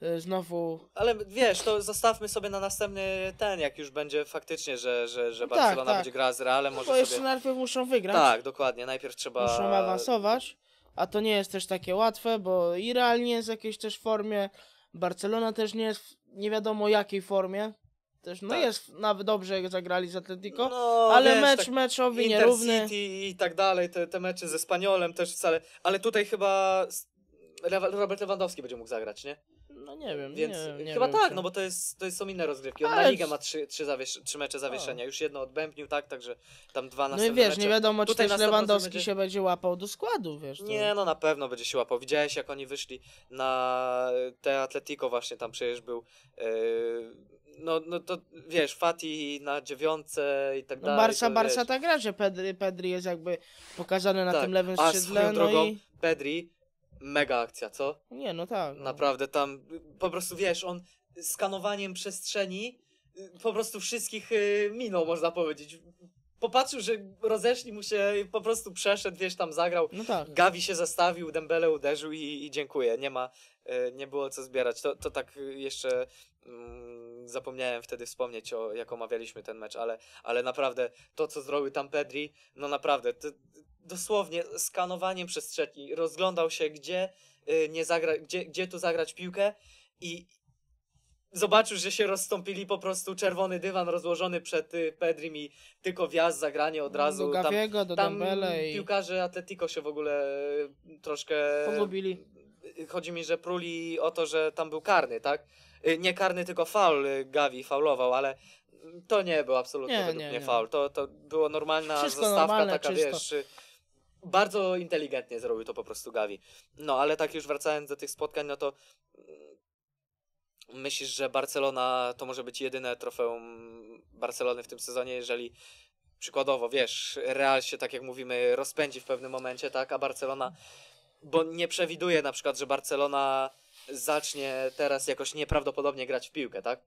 Speaker 2: e, znowu...
Speaker 1: Ale wiesz, to zostawmy sobie na następny ten, jak już będzie faktycznie, że, że, że no tak, Barcelona tak. będzie grała z Realem. No może bo jeszcze sobie... najpierw
Speaker 2: muszą wygrać. Tak,
Speaker 1: dokładnie, najpierw trzeba... Muszą
Speaker 2: awansować, a to nie jest też takie łatwe, bo i Real nie jest w jakiejś też formie, Barcelona też nie jest nie wiadomo jakiej formie.
Speaker 1: Też, no tak. jest nawet dobrze, jak zagrali z Atletico, no, ale wiesz, mecz tak,
Speaker 2: meczowi nierówny. City
Speaker 1: i tak dalej, te, te mecze ze Spaniolem też wcale. Ale tutaj chyba Robert Lewandowski będzie mógł zagrać, nie?
Speaker 2: No nie wiem, Więc nie, nie chyba wiem, tak, czy... no
Speaker 1: bo to, jest, to jest, są inne rozgrywki. On Ale... na ligę ma trzy, trzy, trzy mecze zawieszenia, A. już jedno odbębnił, tak, także tam dwa następne No i wiesz, mecze. nie wiadomo, czy też Lewandowski będzie... się
Speaker 2: będzie łapał do składu, wiesz. To... Nie,
Speaker 1: no na pewno będzie się łapał. Widziałeś, jak oni wyszli na te Atletico właśnie, tam przecież był... Yy no, no to wiesz, Fati na dziewiące i tak no dalej. No Barca, to, ta
Speaker 2: gra, że Pedri, Pedri jest jakby pokazany na tak. tym lewym skrzydle. A swoją no drogą, i...
Speaker 1: Pedri mega akcja, co? Nie, no tak. No. Naprawdę tam, po prostu wiesz, on skanowaniem przestrzeni y, po prostu wszystkich y, minął, można powiedzieć. Popatrzył, że rozeszli mu się, po prostu przeszedł, wiesz, tam zagrał. No tak. Gawi się zastawił, Dembele uderzył i, i dziękuję. Nie ma, y, nie było co zbierać. To, to tak jeszcze mm, zapomniałem wtedy wspomnieć, o, jak omawialiśmy ten mecz, ale, ale naprawdę to, co zrobił tam Pedri, no naprawdę, to, dosłownie skanowaniem przestrzeni rozglądał się, gdzie, y, nie zagra, gdzie, gdzie tu zagrać piłkę i zobaczył, że się rozstąpili po prostu czerwony dywan rozłożony przed y, Pedrim i tylko wjazd, zagranie od razu. Do Gaviego, tam, do tam Dembele i... piłkarze Atletico się w ogóle y, troszkę... Pogubili. Chodzi mi, że pruli o to, że tam był karny, tak? Nie karny, tylko faul Gavi faulował, ale to nie był absolutnie nie, według nie, mnie nie. faul. To, to było normalna Wszystko zostawka normalne, taka, czysto. wiesz bardzo inteligentnie zrobił to po prostu Gavi. No, ale tak już wracając do tych spotkań, no to mm, myślisz, że Barcelona to może być jedyne trofeum Barcelony w tym sezonie, jeżeli przykładowo, wiesz, Real się, tak jak mówimy, rozpędzi w pewnym momencie, tak, a Barcelona, bo nie przewiduje na przykład, że Barcelona zacznie teraz jakoś nieprawdopodobnie grać w piłkę, tak?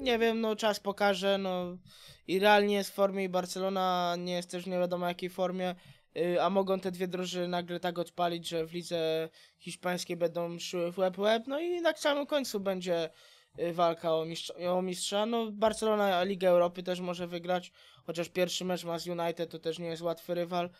Speaker 2: Nie wiem, no czas pokaże, no i Real nie jest w formie i Barcelona nie jest też nie wiadomo jakiej formie. Y, a mogą te dwie drużyny nagle tak odpalić, że w lidze hiszpańskiej będą szły w łeb łeb, no i na samym końcu będzie y, walka o, mistrz o mistrza. No Barcelona Liga Europy też może wygrać, chociaż pierwszy mecz ma z United, to też nie jest łatwy rywal.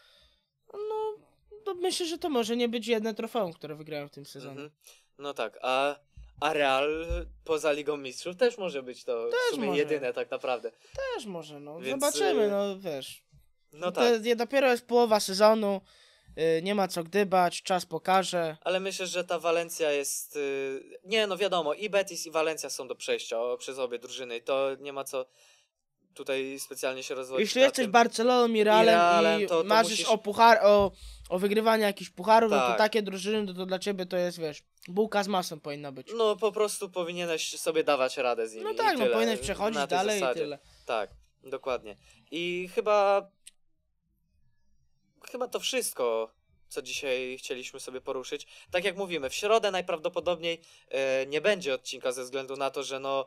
Speaker 2: No, myślę, że to może nie być jedne trofeum, które wygrają w tym sezonie. Mhm.
Speaker 1: No tak, a a Real poza Ligą Mistrzów też może być to też w sumie może. jedyne tak naprawdę.
Speaker 2: Też może, no. Więc... Zobaczymy, y, no wiesz. No tak. To dopiero jest połowa sezonu, y, nie ma co gdybać, czas pokaże.
Speaker 1: Ale myślę, że ta Walencja jest... Y, nie, no wiadomo, i Betis i Walencja są do przejścia przez obie drużyny i to nie ma co tutaj specjalnie się rozwodzić. Jeśli jesteś tym...
Speaker 2: Barceloną i Realem i, Realem, to, to marzysz musisz... o, puchar, o, o wygrywanie jakichś pucharów, tak. no to tak. takie drużyny, to, no to dla ciebie to jest, wiesz, bułka z masą powinna być.
Speaker 1: No po prostu powinieneś sobie dawać radę z nimi. No tak, no powinieneś przechodzić dalej zasadzie. i tyle. Tak, dokładnie. I chyba chyba to wszystko, co dzisiaj chcieliśmy sobie poruszyć. Tak jak mówimy, w środę najprawdopodobniej e, nie będzie odcinka ze względu na to, że no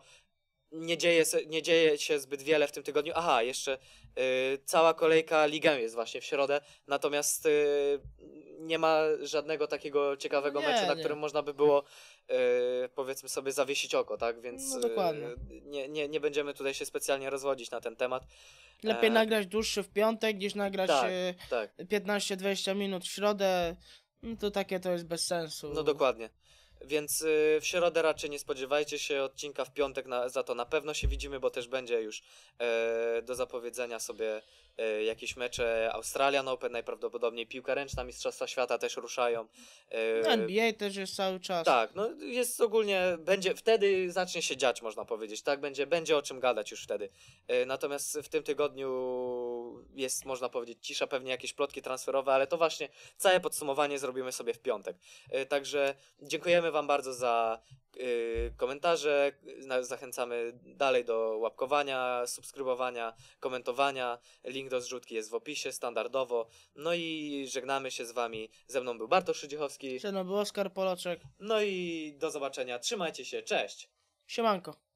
Speaker 1: nie dzieje, nie dzieje się zbyt wiele w tym tygodniu. Aha, jeszcze Y, cała kolejka ligę jest właśnie w środę, natomiast y, nie ma żadnego takiego ciekawego no nie, meczu, na nie. którym można by było y, powiedzmy sobie zawiesić oko, tak? Więc no nie, nie, nie będziemy tutaj się specjalnie rozwodzić na ten temat. Lepiej e... nagrać
Speaker 2: dłuższy w piątek niż nagrać tak, tak. 15-20 minut w środę. No to takie to jest bez sensu. No
Speaker 1: dokładnie. Więc y, w środę raczej nie spodziewajcie się odcinka, w piątek na, za to na pewno się widzimy, bo też będzie już e, do zapowiedzenia sobie E, jakieś mecze Australian Open, najprawdopodobniej piłka ręczna Mistrzostwa Świata też ruszają. E, NBA
Speaker 2: też jest cały czas. Tak,
Speaker 1: no jest ogólnie, będzie, wtedy zacznie się dziać, można powiedzieć, tak? Będzie, będzie o czym gadać już wtedy. E, natomiast w tym tygodniu jest, można powiedzieć, cisza, pewnie jakieś plotki transferowe, ale to właśnie całe podsumowanie zrobimy sobie w piątek. Także dziękujemy Wam bardzo za komentarze. Zachęcamy dalej do łapkowania, subskrybowania, komentowania. Link Link do zrzutki jest w opisie standardowo. No i żegnamy się z wami. Ze mną był Bartosz Szydziechowski. Ze mną
Speaker 2: był Oskar Polaczek.
Speaker 1: No i do zobaczenia. Trzymajcie się. Cześć.
Speaker 2: Siemanko.